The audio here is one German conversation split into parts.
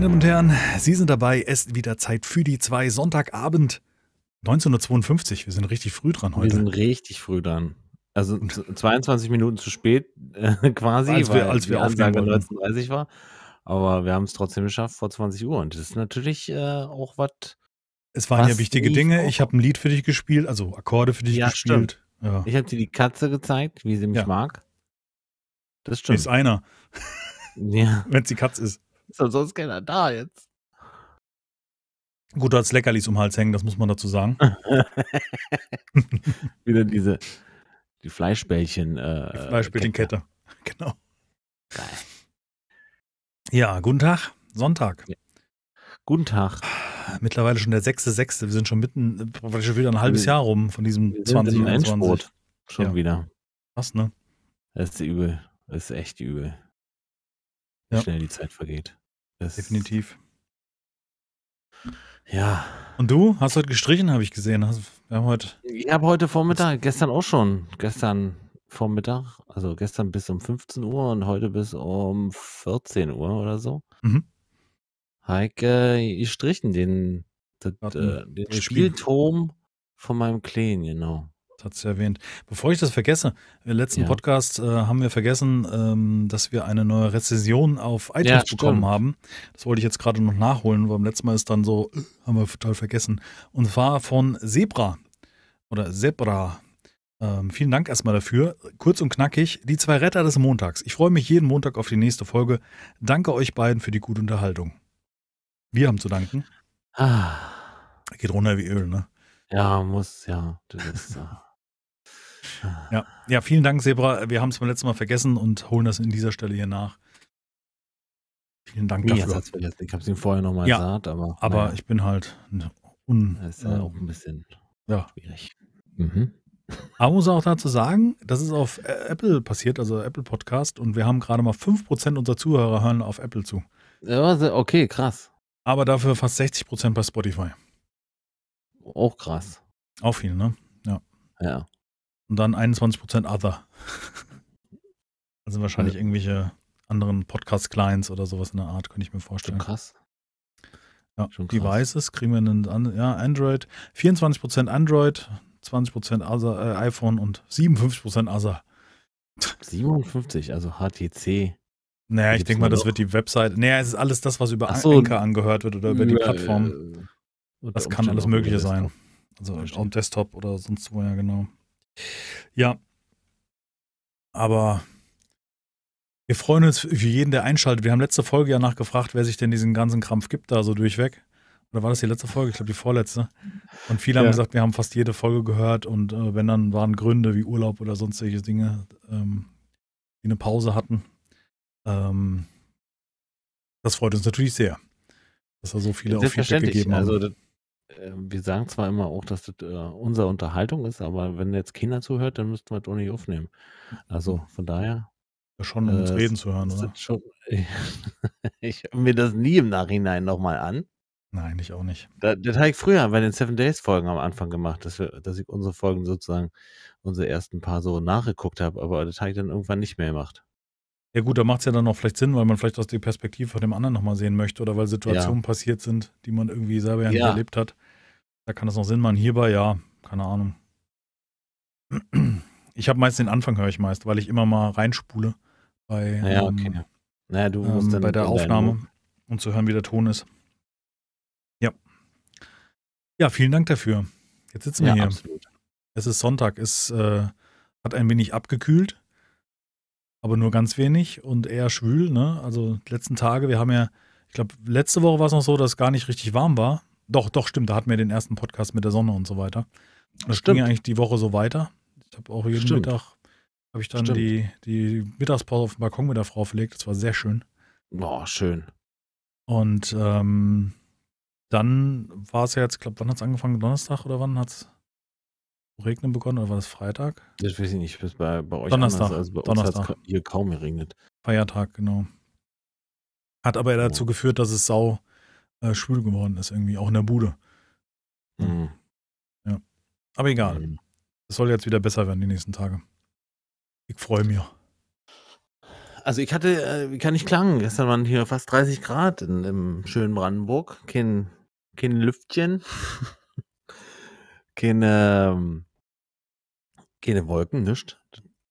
Meine Damen und Herren, Sie sind dabei. Es ist wieder Zeit für die zwei Sonntagabend. 19.52 Wir sind richtig früh dran heute. Wir sind richtig früh dran. Also 22 Minuten zu spät äh, quasi, als wir, als wir Ansage 19.30 war. Aber wir haben es trotzdem geschafft vor 20 Uhr. Und das ist natürlich äh, auch was. Es waren ja wichtige Dinge. Ich habe ein Lied für dich gespielt, also Akkorde für dich ja, gespielt. Ja. Ich habe dir die Katze gezeigt, wie sie mich ja. mag. Das stimmt. Ist einer. Ja. Wenn es die Katze ist. Ist doch sonst keiner da jetzt. Gut, da hat Leckerlis um den Hals hängen, das muss man dazu sagen. Wieder diese die Fleischbällchen. Äh, die Fleischbällchenkette. Genau. Geil. Ja, guten Tag. Sonntag. Ja. Guten Tag. Mittlerweile schon der 6.6. Wir sind schon mitten, schon wieder ein halbes Jahr rum von diesem wir 2021. Schon ja. wieder. Was, ne? Das ist übel. Das ist echt übel. Wie ja. schnell die Zeit vergeht. Das Definitiv. Ja. Und du? Hast heute gestrichen, habe ich gesehen. Hast, wir haben heute ich habe heute Vormittag, gestern auch schon. Gestern Vormittag, also gestern bis um 15 Uhr und heute bis um 14 Uhr oder so. Mhm. Heike gestrichen den, äh, den, den Spielturm von meinem Kleen, genau hat es erwähnt. Bevor ich das vergesse, im äh, letzten ja. Podcast äh, haben wir vergessen, ähm, dass wir eine neue Rezession auf iTunes ja, bekommen haben. Das wollte ich jetzt gerade noch nachholen, weil beim letzten Mal ist dann so, äh, haben wir total vergessen. Und zwar von Zebra oder Zebra. Ähm, vielen Dank erstmal dafür. Kurz und knackig, die zwei Retter des Montags. Ich freue mich jeden Montag auf die nächste Folge. Danke euch beiden für die gute Unterhaltung. Wir haben zu danken. Ah. Geht runter wie Öl, ne? Ja, muss, ja. Du bist, ja. Ja, ja vielen Dank, Sebra. Wir haben es beim letzten Mal vergessen und holen das in dieser Stelle hier nach. Vielen Dank Mir dafür. ich habe es ihm vorher nochmal ja, gesagt, aber. Aber naja. ich bin halt un. Das ist ja äh, auch ein bisschen ja. schwierig. Mhm. Aber muss auch dazu sagen, das ist auf äh, Apple passiert, also Apple Podcast, und wir haben gerade mal 5% unserer Zuhörer hören auf Apple zu. Ja, okay, krass. Aber dafür fast 60% bei Spotify. Auch krass. Auch viel, ne? Ja. Ja. Und dann 21% Other. also wahrscheinlich ja. irgendwelche anderen Podcast-Clients oder sowas in der Art, könnte ich mir vorstellen. Schon krass. Ja, Schon krass. Devices kriegen wir einen, ja, Android, 24% Android, 20% Other, äh, iPhone und 57% Other. 57, also HTC. Naja, ich denke mal, das wird die Website. Naja, es ist alles das, was über so, Anker angehört wird oder über die Plattform. Äh, das kann alles Mögliche sein. Also auf Desktop oder sonst wo, ja, genau. Ja. Aber wir freuen uns für jeden, der einschaltet. Wir haben letzte Folge ja nachgefragt, wer sich denn diesen ganzen Krampf gibt, da so durchweg. Oder war das die letzte Folge? Ich glaube, die vorletzte. Und viele ja. haben gesagt, wir haben fast jede Folge gehört und äh, wenn dann waren Gründe wie Urlaub oder sonstige Dinge, ähm, die eine Pause hatten. Ähm, das freut uns natürlich sehr, dass da so viele auf Feedback gegeben haben. Also, ähm, wir sagen zwar immer auch, dass das äh, unsere Unterhaltung ist, aber wenn jetzt Kinder zuhört, dann müssten wir das auch nicht aufnehmen. Also mhm. von daher. Ja, schon, um äh, uns reden zu hören, oder? Schon, ich, höre mir das nie im Nachhinein nochmal an. Nein, ich auch nicht. Da, das habe ich früher bei den Seven Days Folgen am Anfang gemacht, dass, wir, dass ich unsere Folgen sozusagen, unsere ersten paar so nachgeguckt habe, aber das habe ich dann irgendwann nicht mehr gemacht. Ja gut, da macht es ja dann auch vielleicht Sinn, weil man vielleicht aus der Perspektive von dem anderen nochmal sehen möchte oder weil Situationen ja. passiert sind, die man irgendwie selber ja nicht erlebt hat. Da kann das noch Sinn machen. Hierbei, ja, keine Ahnung. Ich habe meist den Anfang, höre ich meist, weil ich immer mal reinspule bei, naja, ähm, okay. naja, du ähm, musst ähm, bei der Aufnahme, deinen... um zu hören, wie der Ton ist. Ja. Ja, vielen Dank dafür. Jetzt sitzen wir ja, hier. Absolut. Es ist Sonntag, es äh, hat ein wenig abgekühlt aber nur ganz wenig und eher schwül. Ne? Also die letzten Tage, wir haben ja, ich glaube, letzte Woche war es noch so, dass es gar nicht richtig warm war. Doch, doch, stimmt, da hatten wir den ersten Podcast mit der Sonne und so weiter. das stimmt. ging eigentlich die Woche so weiter. Ich habe auch jeden stimmt. Mittag, habe ich dann die, die Mittagspause auf dem Balkon mit der Frau verlegt. Das war sehr schön. Boah, schön. Und ähm, dann war es ja jetzt, ich glaube, wann hat es angefangen? Donnerstag oder wann hat es? regnen begonnen oder war das Freitag? Das weiß ich nicht. Bis bei, bei euch Donnerstag. Anders, also bei Donnerstag. Ka hier kaum geregnet. Feiertag, genau. Hat aber dazu geführt, dass es sau äh, schwül geworden ist, irgendwie, auch in der Bude. Mhm. Ja. Aber egal. Mhm. Es mhm. soll jetzt wieder besser werden die nächsten Tage. Ich freue mich. Also ich hatte, äh, wie kann ich klagen, gestern waren hier fast 30 Grad in, im schönen Brandenburg. Kein, kein Lüftchen. Keine, ähm, keine Wolken, nichts.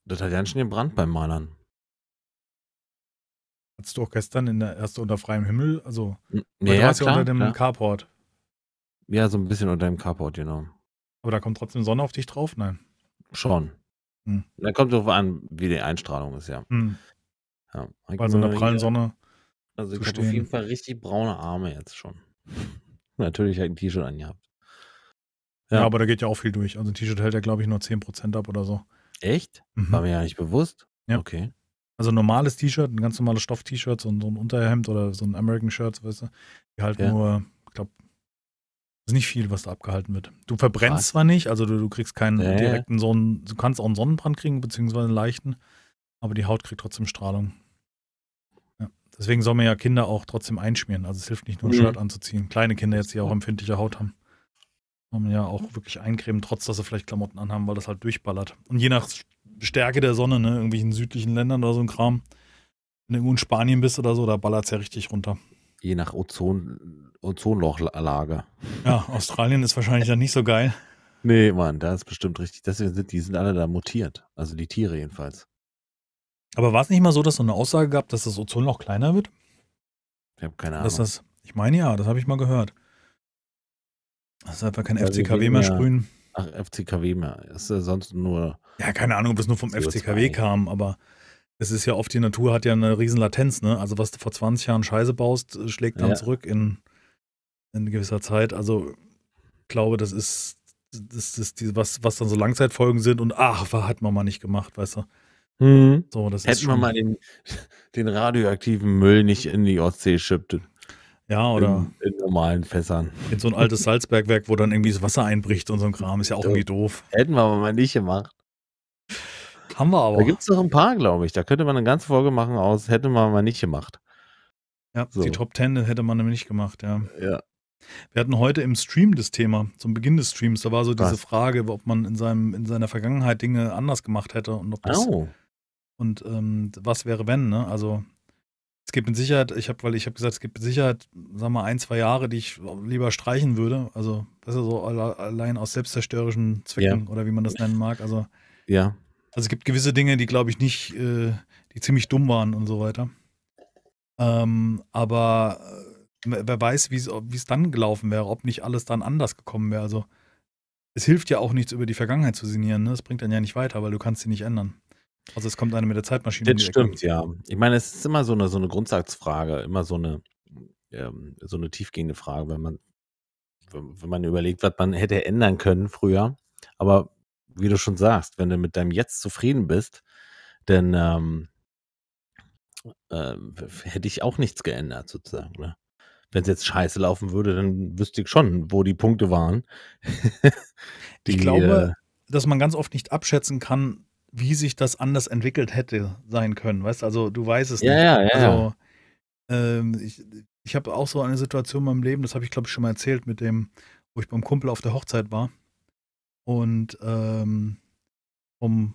Das hat ja schon gebrannt beim Malern. Hattest du auch gestern in der erste unter freiem Himmel, also ja, du ja klar, unter dem klar. Carport. Ja, so ein bisschen unter dem Carport, genau. Aber da kommt trotzdem Sonne auf dich drauf? Nein. Schon. Hm. Da kommt drauf an, wie die Einstrahlung ist, ja. Hm. ja Bei so einer prallen Sonne. Also ich habe auf jeden Fall richtig braune Arme jetzt schon. Natürlich halt ein T-Shirt angehabt. Ja. ja. aber da geht ja auch viel durch. Also ein T-Shirt hält ja, glaube ich, nur 10% ab oder so. Echt? Mhm. War mir ja nicht bewusst. Ja. Okay. Also ein normales T-Shirt, ein ganz normales Stoff-T-Shirt, so, ein Unterhemd oder so ein American-Shirt, weißt du, die halt ja. nur, ich glaube, ist nicht viel, was da abgehalten wird. Du verbrennst was? zwar nicht, also du, du kriegst keinen äh. direkten Sonnen, du kannst auch einen Sonnenbrand kriegen, beziehungsweise einen leichten, aber die Haut kriegt trotzdem Strahlung. Ja. Deswegen soll man ja Kinder auch trotzdem einschmieren. Also es hilft nicht nur ein mhm. Shirt anzuziehen. Kleine Kinder jetzt, die auch empfindliche Haut haben. Kann ja auch wirklich eincremen, trotz dass sie vielleicht Klamotten anhaben, weil das halt durchballert. Und je nach Stärke der Sonne, ne, irgendwelchen südlichen Ländern oder so ein Kram, wenn du irgendwo in Spanien bist oder so, da ballert es ja richtig runter. Je nach Ozon, Ozonlochlage. Ja, Australien ist wahrscheinlich dann nicht so geil. Nee, Mann, da ist bestimmt richtig. Das sind, die sind alle da mutiert. Also die Tiere jedenfalls. Aber war es nicht mal so, dass so eine Aussage gab, dass das Ozonloch kleiner wird? Ich habe keine Ahnung. Das, ich meine ja, das habe ich mal gehört. Das ist einfach kein also FCKW mehr sprühen. Ach, FCKW mehr. Das Ist ja sonst nur. Ja, keine Ahnung, ob es nur vom CO2. FCKW kam, aber es ist ja oft, die Natur hat ja eine riesen Latenz, ne? Also was du vor 20 Jahren Scheiße baust, äh, schlägt dann ja. zurück in, in gewisser Zeit. Also ich glaube, das ist, das ist die, was, was dann so Langzeitfolgen sind und ach, war, hat man mal nicht gemacht, weißt du. Mhm. So, das Hätten wir mal den, den radioaktiven Müll nicht in die Ostsee schippt. Ja, oder? In, in, normalen Fässern. In so ein altes Salzbergwerk, wo dann irgendwie das Wasser einbricht und so ein Kram, ist ja auch irgendwie doof. Hätten wir aber mal nicht gemacht. Haben wir aber. Da gibt es noch ein paar, glaube ich. Da könnte man eine ganze Folge machen aus, hätte man mal nicht gemacht. Ja, so. die Top Ten hätte man nämlich nicht gemacht, ja. Ja. Wir hatten heute im Stream das Thema, zum Beginn des Streams, da war so diese Was? Frage, ob man in, seinem, in seiner Vergangenheit Dinge anders gemacht hätte und ob das. Oh. Und ähm, was wäre, wenn, ne? Also, es gibt mit Sicherheit, ich habe, weil ich habe gesagt, es gibt mit Sicherheit, sag mal, ein, zwei Jahre, die ich lieber streichen würde. Also das ist ja so allein aus selbstzerstörerischen Zwecken ja. oder wie man das nennen mag. Also ja. Also es gibt gewisse Dinge, die glaube ich nicht, äh, die ziemlich dumm waren und so weiter. Ähm, aber äh, wer weiß, wie es dann gelaufen wäre, ob nicht alles dann anders gekommen wäre. Also es hilft ja auch nichts, über die Vergangenheit zu sinnieren. Ne? Das bringt dann ja nicht weiter, weil du kannst sie nicht ändern. Also es kommt einer mit der Zeitmaschine. Das stimmt, ja. Ich meine, es ist immer so eine, so eine Grundsatzfrage, immer so eine, ähm, so eine tiefgehende Frage, wenn man, wenn man überlegt, was man hätte ändern können früher. Aber wie du schon sagst, wenn du mit deinem Jetzt zufrieden bist, dann ähm, äh, hätte ich auch nichts geändert, sozusagen. Ne? Wenn es jetzt scheiße laufen würde, dann wüsste ich schon, wo die Punkte waren. die, ich glaube, äh, dass man ganz oft nicht abschätzen kann, wie sich das anders entwickelt hätte sein können. Weißt also du weißt es ja, nicht. Ja, ja. Also, ähm, ich, ich habe auch so eine Situation in meinem Leben, das habe ich glaube ich schon mal erzählt, mit dem, wo ich beim Kumpel auf der Hochzeit war und ähm, um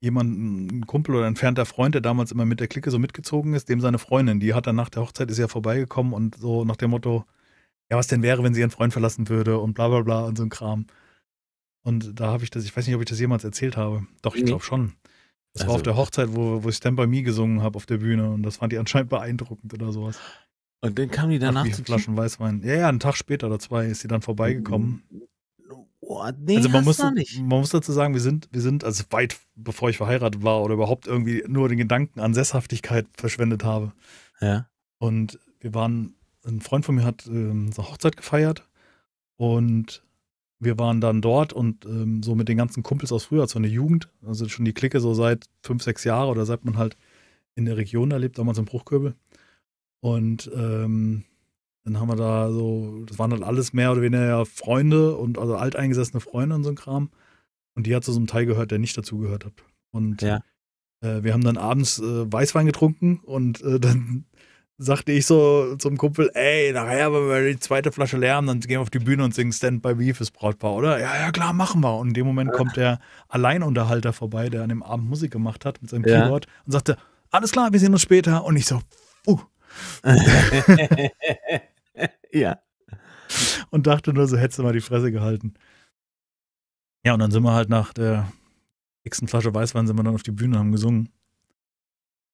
jemanden, ein Kumpel oder ein entfernter Freund, der damals immer mit der Clique so mitgezogen ist, dem seine Freundin, die hat dann nach der Hochzeit, ist ja vorbeigekommen und so nach dem Motto, ja, was denn wäre, wenn sie ihren Freund verlassen würde und bla bla bla und so ein Kram. Und da habe ich das, ich weiß nicht, ob ich das jemals erzählt habe. Doch, ich glaube schon. Das also, war auf also der Hochzeit, wo, wo ich Stand By Me gesungen habe auf der Bühne und das fand die anscheinend beeindruckend oder sowas. Und dann kam die danach. Ach, Flaschen Team? Weißwein. Ja, ja, einen Tag später oder zwei ist sie dann vorbeigekommen. Oh, nee, also man muss, man muss dazu sagen, wir sind, wir sind, also weit bevor ich verheiratet war oder überhaupt irgendwie nur den Gedanken an Sesshaftigkeit verschwendet habe. Ja. Und wir waren, ein Freund von mir hat ähm, so Hochzeit gefeiert und wir waren dann dort und ähm, so mit den ganzen Kumpels aus früher, so eine Jugend, also schon die Clique so seit fünf, sechs Jahren oder seit man halt in der Region erlebt, damals im Bruchköbel. Und ähm, dann haben wir da so, das waren halt alles mehr oder weniger Freunde und also alteingesessene Freunde und so ein Kram. Und die hat zu so einem Teil gehört, der nicht dazugehört hat. Und ja. äh, wir haben dann abends äh, Weißwein getrunken und äh, dann sagte ich so zum Kumpel, ey, nachher, wollen wir die zweite Flasche lernen, dann gehen wir auf die Bühne und singen Stand by Me fürs Brautpaar, oder? Ja, ja, klar, machen wir. Und in dem Moment kommt der Alleinunterhalter vorbei, der an dem Abend Musik gemacht hat mit seinem ja. Keyboard und sagte, alles klar, wir sehen uns später. Und ich so, uh. ja. Und dachte nur so, hättest du mal die Fresse gehalten. Ja, und dann sind wir halt nach der nächsten Flasche Weißwein sind wir dann auf die Bühne und haben gesungen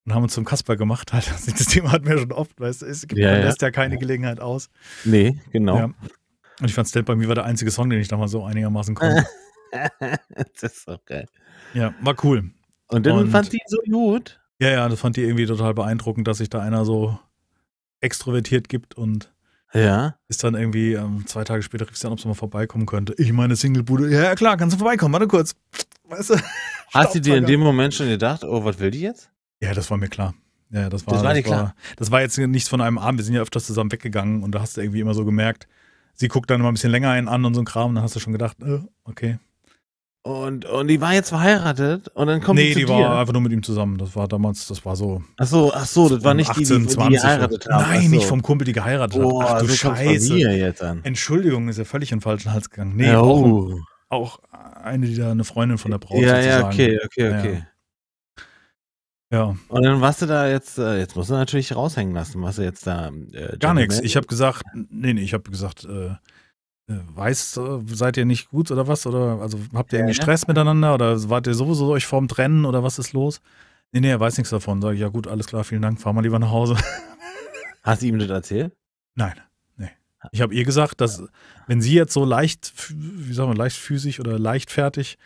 und haben uns zum Kasper gemacht. Das Thema hatten wir schon oft, weißt du, es gibt, ja, ja. lässt ja keine Gelegenheit aus. Nee, genau. Ja. Und ich fand Stand bei mir war der einzige Song, den ich da mal so einigermaßen konnte. das ist doch geil. Ja, war cool. Und dann und, fand die so gut. Ja, ja, das fand die irgendwie total beeindruckend, dass sich da einer so extrovertiert gibt und ja. Ist dann irgendwie ähm, zwei Tage später riefst du an, ob sie mal vorbeikommen könnte. Ich meine Singlebude, ja klar, kannst du vorbeikommen, warte kurz. Weißt du, Hast du dir in dem Moment schon gedacht, oh, was will die jetzt? Ja, das war mir klar. Ja, das war, das war, das war, das war jetzt nichts von einem Abend. Wir sind ja öfters zusammen weggegangen und da hast du irgendwie immer so gemerkt, sie guckt dann immer ein bisschen länger einen an und so ein Kram und dann hast du schon gedacht, äh, okay. Und, und die war jetzt verheiratet und dann kommt nee, die zu Nee, die war einfach nur mit ihm zusammen. Das war damals, das war so. Ach so, ach so, das war nicht 18, die, die, die, die geheiratet hat. Nein, so. nicht vom Kumpel, die geheiratet oh, hat. Ach du so Scheiße. Jetzt an. Entschuldigung, ist ja völlig in den falschen Hals gegangen. Nee, oh. auch, auch, eine, die da eine Freundin von der Braut ist. ja, sozusagen. Ja, okay, okay, okay. Ja. Ja. Und dann warst du da jetzt, äh, jetzt musst du natürlich raushängen lassen, was du jetzt da. Äh, Gar nichts. Ich habe gesagt, nee, nee, ich habe gesagt, äh, äh weiß, äh, seid ihr nicht gut oder was? Oder also habt ihr irgendwie ja, Stress miteinander oder wart ihr sowieso euch vorm Trennen oder was ist los? Nee, nee, er weiß nichts davon. Sag ich, ja gut, alles klar, vielen Dank, fahr mal lieber nach Hause. Hast du ihm das erzählt? Nein. Nee. Ich habe ihr gesagt, dass ja. wenn sie jetzt so leicht, wie sagen wir, leicht physisch oder leichtfertig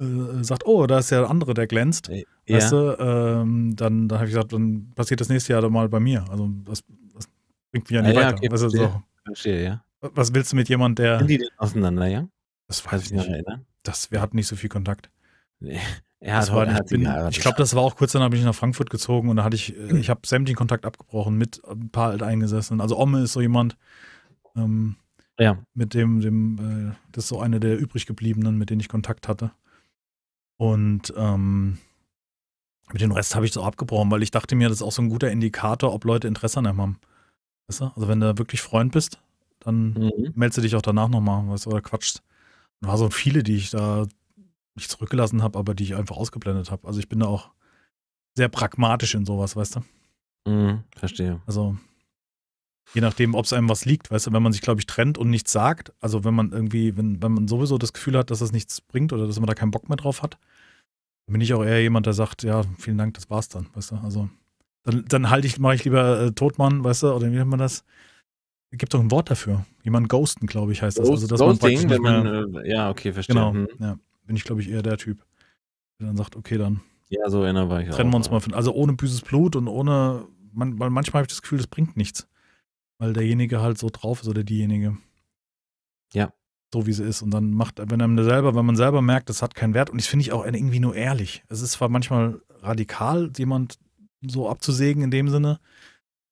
äh, sagt, oh, da ist ja der andere, der glänzt, nee. Ja. Weißt du, ähm, dann, dann habe ich gesagt, dann passiert das nächste Jahr doch mal bei mir. Also das, das bringt mich ja nicht ah, ja, weiter. Okay, weißt du, so. verstehe, ja. Was willst du mit jemandem, der. Sind die denn auseinander, ja? Das weiß Kann ich nicht. Erinnern? Das, wir hatten nicht so viel Kontakt. Nee. Ja, das war, ich, bin, ich glaube, das war auch kurz danach bin ich nach Frankfurt gezogen und da hatte ich, äh, ich habe sämtlichen Kontakt abgebrochen mit ein paar Alteingesessenen. Also Omme ist so jemand, ähm, ja. mit dem, dem, äh, das ist so einer der übrig gebliebenen, mit denen ich Kontakt hatte. Und ähm, mit dem Rest habe ich so abgebrochen, weil ich dachte mir, das ist auch so ein guter Indikator, ob Leute Interesse an einem haben. Weißt du? Also wenn du wirklich Freund bist, dann mhm. meldest du dich auch danach nochmal, weißt du, oder quatscht. Da waren so viele, die ich da nicht zurückgelassen habe, aber die ich einfach ausgeblendet habe. Also ich bin da auch sehr pragmatisch in sowas, weißt du? Mhm, verstehe. Also je nachdem, ob es einem was liegt, weißt du, wenn man sich, glaube ich, trennt und nichts sagt, also wenn man irgendwie, wenn, wenn man sowieso das Gefühl hat, dass das nichts bringt oder dass man da keinen Bock mehr drauf hat, bin ich auch eher jemand, der sagt, ja, vielen Dank, das war's dann, weißt du? Also, dann, dann halte ich, mache ich lieber äh, Totmann, weißt du, oder wie nennt man das? Es Gibt doch ein Wort dafür. Jemand ghosten, glaube ich, heißt das. Ghost, also, dass Ghosting, man praktisch wenn man, äh, ja, okay, verstehe. Genau, hm. ja. Bin ich, glaube ich, eher der Typ, der dann sagt, okay, dann. Ja, so war ich Trennen auch, wir uns ja. mal von, also ohne böses Blut und ohne, man, weil manchmal habe ich das Gefühl, das bringt nichts. Weil derjenige halt so drauf ist oder diejenige. Ja, so wie sie ist. Und dann macht, wenn einem selber, wenn man selber merkt, das hat keinen Wert. Und ich finde ich auch irgendwie nur ehrlich. Es ist zwar manchmal radikal, jemand so abzusägen in dem Sinne,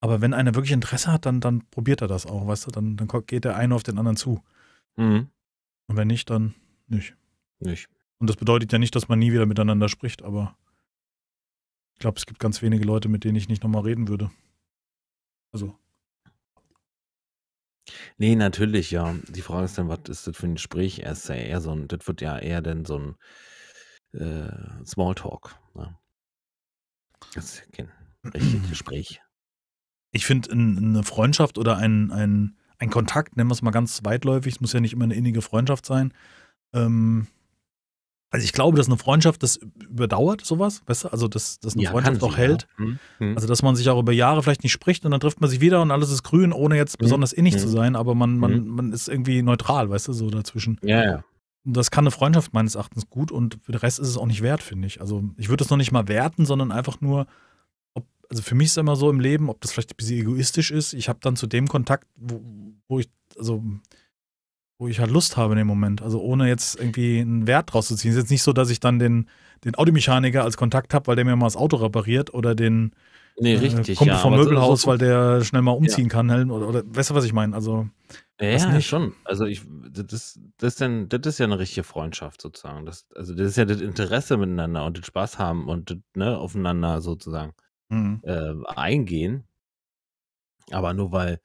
aber wenn einer wirklich Interesse hat, dann, dann probiert er das auch, weißt du? Dann, dann geht der eine auf den anderen zu. Mhm. Und wenn nicht, dann nicht. Nicht. Und das bedeutet ja nicht, dass man nie wieder miteinander spricht, aber ich glaube, es gibt ganz wenige Leute, mit denen ich nicht nochmal reden würde. Also Nee, natürlich, ja. Die Frage ist dann, was ist das für ein Gespräch? Er ist ja eher so ein, das wird ja eher dann so ein äh, Smalltalk. Ne? Das ist kein richtiges Gespräch. Ich finde, eine Freundschaft oder ein, ein, ein Kontakt, nennen wir es mal ganz weitläufig, es muss ja nicht immer eine innige Freundschaft sein, ähm, also ich glaube, dass eine Freundschaft das überdauert, sowas, weißt du? Also, dass, dass eine ja, Freundschaft auch hält. Ja. Mhm. Mhm. Also, dass man sich auch über Jahre vielleicht nicht spricht und dann trifft man sich wieder und alles ist grün, ohne jetzt mhm. besonders innig zu mhm. sein, aber man, man, mhm. man ist irgendwie neutral, weißt du, so dazwischen. Ja, ja. Das kann eine Freundschaft meines Erachtens gut und für den Rest ist es auch nicht wert, finde ich. Also, ich würde das noch nicht mal werten, sondern einfach nur, also für mich ist es immer so im Leben, ob das vielleicht ein bisschen egoistisch ist, ich habe dann zu dem Kontakt, wo, wo ich, also wo ich halt Lust habe in dem Moment. Also ohne jetzt irgendwie einen Wert draus zu ziehen. Es ist jetzt nicht so, dass ich dann den, den Automechaniker als Kontakt habe, weil der mir mal das Auto repariert oder den nee, äh, richtig, äh, Kumpel ja, vom Möbelhaus, so, weil der schnell mal umziehen ja. kann. Oder, oder weißt du, was ich meine? Also. Ja, schon. Also ich, das, das, ist denn, das ist ja eine richtige Freundschaft sozusagen. Das, also das ist ja das Interesse miteinander und den Spaß haben und das, ne, aufeinander sozusagen mhm. äh, eingehen. Aber nur weil,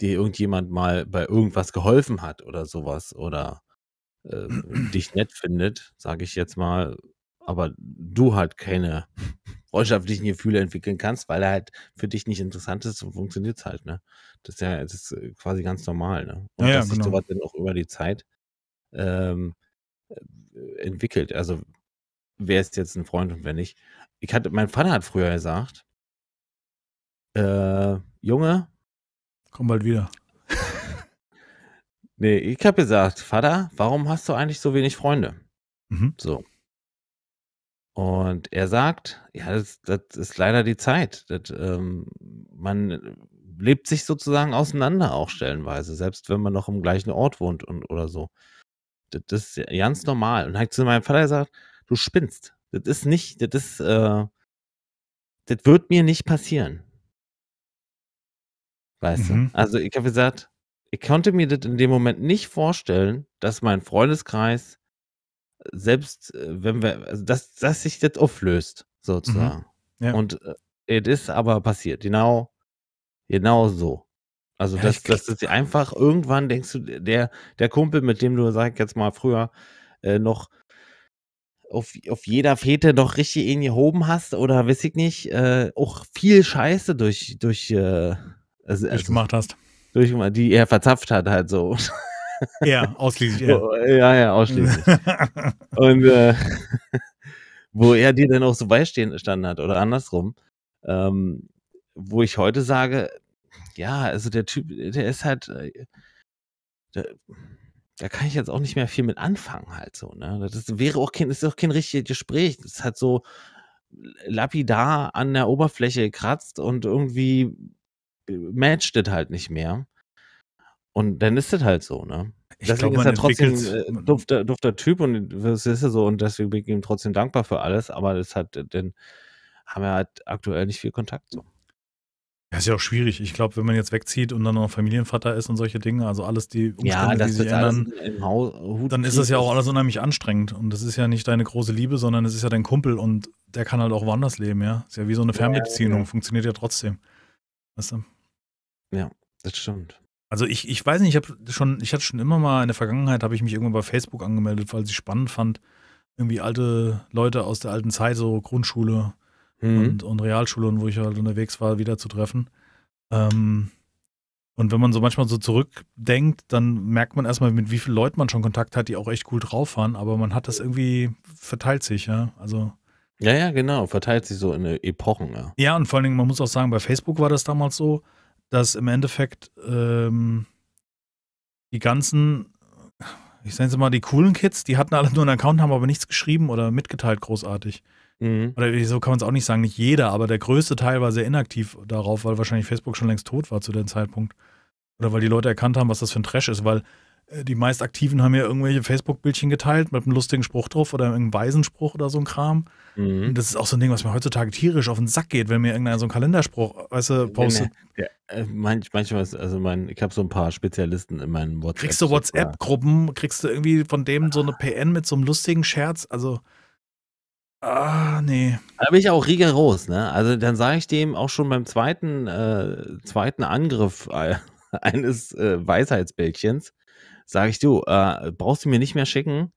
dir irgendjemand mal bei irgendwas geholfen hat oder sowas oder äh, dich nett findet, sage ich jetzt mal, aber du halt keine freundschaftlichen Gefühle entwickeln kannst, weil er halt für dich nicht interessant ist, so funktioniert es halt, ne? Das ist ja das ist äh, quasi ganz normal, ne? Und ja, dass genau. sich sowas dann auch über die Zeit ähm, äh, entwickelt. Also wer ist jetzt ein Freund und wer nicht. Ich hatte, mein Vater hat früher gesagt, äh, Junge, Komm bald wieder. nee, ich habe gesagt, Vater, warum hast du eigentlich so wenig Freunde? Mhm. So. Und er sagt, ja, das, das ist leider die Zeit. Das, ähm, man lebt sich sozusagen auseinander auch stellenweise, selbst wenn man noch im gleichen Ort wohnt und oder so. Das, das ist ganz normal. Und hat zu meinem Vater gesagt, du spinnst. Das ist nicht, das ist, äh, das wird mir nicht passieren. Weißt mhm. du? Also ich habe gesagt, ich konnte mir das in dem Moment nicht vorstellen, dass mein Freundeskreis, äh, selbst äh, wenn wir, also dass, dass sich das auflöst, mhm. sozusagen. Mhm. Ja. Und es äh, ist aber passiert, genau, genau so. Also ja, dass das ist einfach, irgendwann denkst du, der, der Kumpel, mit dem du, sag ich jetzt mal, früher äh, noch auf, auf jeder Fete noch richtig ihn gehoben hast oder weiß ich nicht, äh, auch viel Scheiße durch, durch äh, also, durchgemacht also hast. Durchgemacht, die er verzapft hat halt so. Ja, ausschließlich. Ja, ja, ja ausschließlich. und äh, wo er dir dann auch so beistehen beistanden hat oder andersrum, ähm, wo ich heute sage, ja, also der Typ, der ist halt, äh, der, da kann ich jetzt auch nicht mehr viel mit anfangen halt so, ne? Das wäre auch kein, ist auch kein richtiges Gespräch. Das hat so äh, lapidar an der Oberfläche gekratzt und irgendwie matcht das halt nicht mehr. Und dann ist das halt so, ne? Ich deswegen glaub, ist er trotzdem ein äh, dufter, dufter, Typ und das ist ja so und deswegen bin ich ihm trotzdem dankbar für alles, aber das hat, dann haben wir halt aktuell nicht viel Kontakt so. Ja, ist ja auch schwierig. Ich glaube, wenn man jetzt wegzieht und dann noch Familienvater ist und solche Dinge, also alles die Umstände, ja, die sich ändern, dann ist das ja auch alles unheimlich anstrengend. Und das ist ja nicht deine große Liebe, sondern es ist ja dein Kumpel und der kann halt auch woanders leben, ja. Ist ja wie so eine Fernbeziehung, ja, ja. funktioniert ja trotzdem. Weißt du? Ja, das stimmt. Also ich, ich weiß nicht, ich habe schon, ich hatte schon immer mal in der Vergangenheit, habe ich mich irgendwann bei Facebook angemeldet, weil ich spannend fand, irgendwie alte Leute aus der alten Zeit, so Grundschule mhm. und, und, Realschule und wo ich halt unterwegs war, wieder zu treffen. Ähm, und wenn man so manchmal so zurückdenkt, dann merkt man erstmal, mit wie vielen Leuten man schon Kontakt hat, die auch echt cool drauf waren, aber man hat das irgendwie, verteilt sich, ja. Also. Ja, ja, genau, verteilt sich so in Epochen, ja. Ja, und vor allen Dingen, man muss auch sagen, bei Facebook war das damals so, dass im Endeffekt ähm, die ganzen, ich sage es mal die coolen Kids, die hatten alle nur einen Account, haben aber nichts geschrieben oder mitgeteilt großartig. Mhm. Oder so kann man es auch nicht sagen, nicht jeder, aber der größte Teil war sehr inaktiv darauf, weil wahrscheinlich Facebook schon längst tot war zu dem Zeitpunkt. Oder weil die Leute erkannt haben, was das für ein Trash ist, weil äh, die meist Aktiven haben ja irgendwelche Facebook-Bildchen geteilt mit einem lustigen Spruch drauf oder irgendeinem Weisenspruch oder so ein Kram. Mhm. Und das ist auch so ein Ding, was mir heutzutage tierisch auf den Sack geht, wenn mir irgendeiner so ein Kalenderspruch, weißt du, postet. Nee, nee. Ja, äh, manch, manchmal, ist, also mein, ich habe so ein paar Spezialisten in meinen WhatsApp. Kriegst du WhatsApp-Gruppen, kriegst du irgendwie von dem so eine PN mit so einem lustigen Scherz, also. Ah, nee. Da bin ich auch rigoros, ne? Also dann sage ich dem auch schon beim zweiten, äh, zweiten Angriff äh, eines äh, Weisheitsbällchens, sage ich, du, äh, brauchst du mir nicht mehr schicken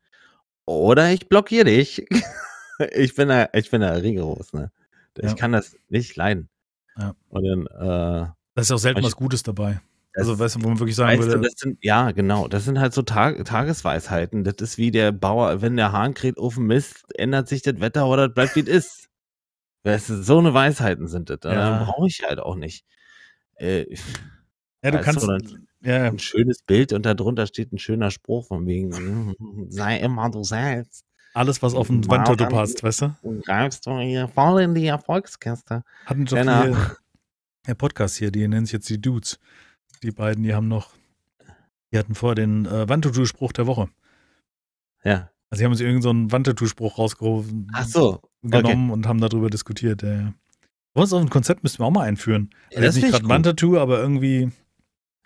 oder ich blockiere dich. ich bin da, ich bin da rigoros, ne? Ich ja. kann das nicht leiden. Ja. Und dann, äh, das ist auch selten was Gutes dabei. Also, weißt du, wo man wirklich sagen weißt würde. Du, sind, ja, genau. Das sind halt so Tag Tagesweisheiten. Das ist wie der Bauer, wenn der Hahn kräht auf Mist, ändert sich das Wetter oder das bleibt wie es ist. Weißt du, so eine Weisheiten sind das. Ja. brauche ich halt auch nicht. Äh, ja, du kannst, du, ja. ein schönes Bild und darunter steht ein schöner Spruch von wegen, sei immer du selbst. Alles, was auf den genau, wow, passt, weißt du? Und greifst du hier voll in die Erfolgskiste. Hatten doch genau. hier, der Podcast hier, die nennen sich jetzt die Dudes. Die beiden, die haben noch, die hatten vor den äh, Wandtattoo-Spruch der Woche. Ja. Also sie haben sich irgendeinen so einen spruch rausgerufen. Ach so. Genommen okay. und haben darüber diskutiert, ja, ja. Sonst auf ein Konzept müssten wir auch mal einführen. Also ja, das jetzt nicht gerade Wandtattoo, aber irgendwie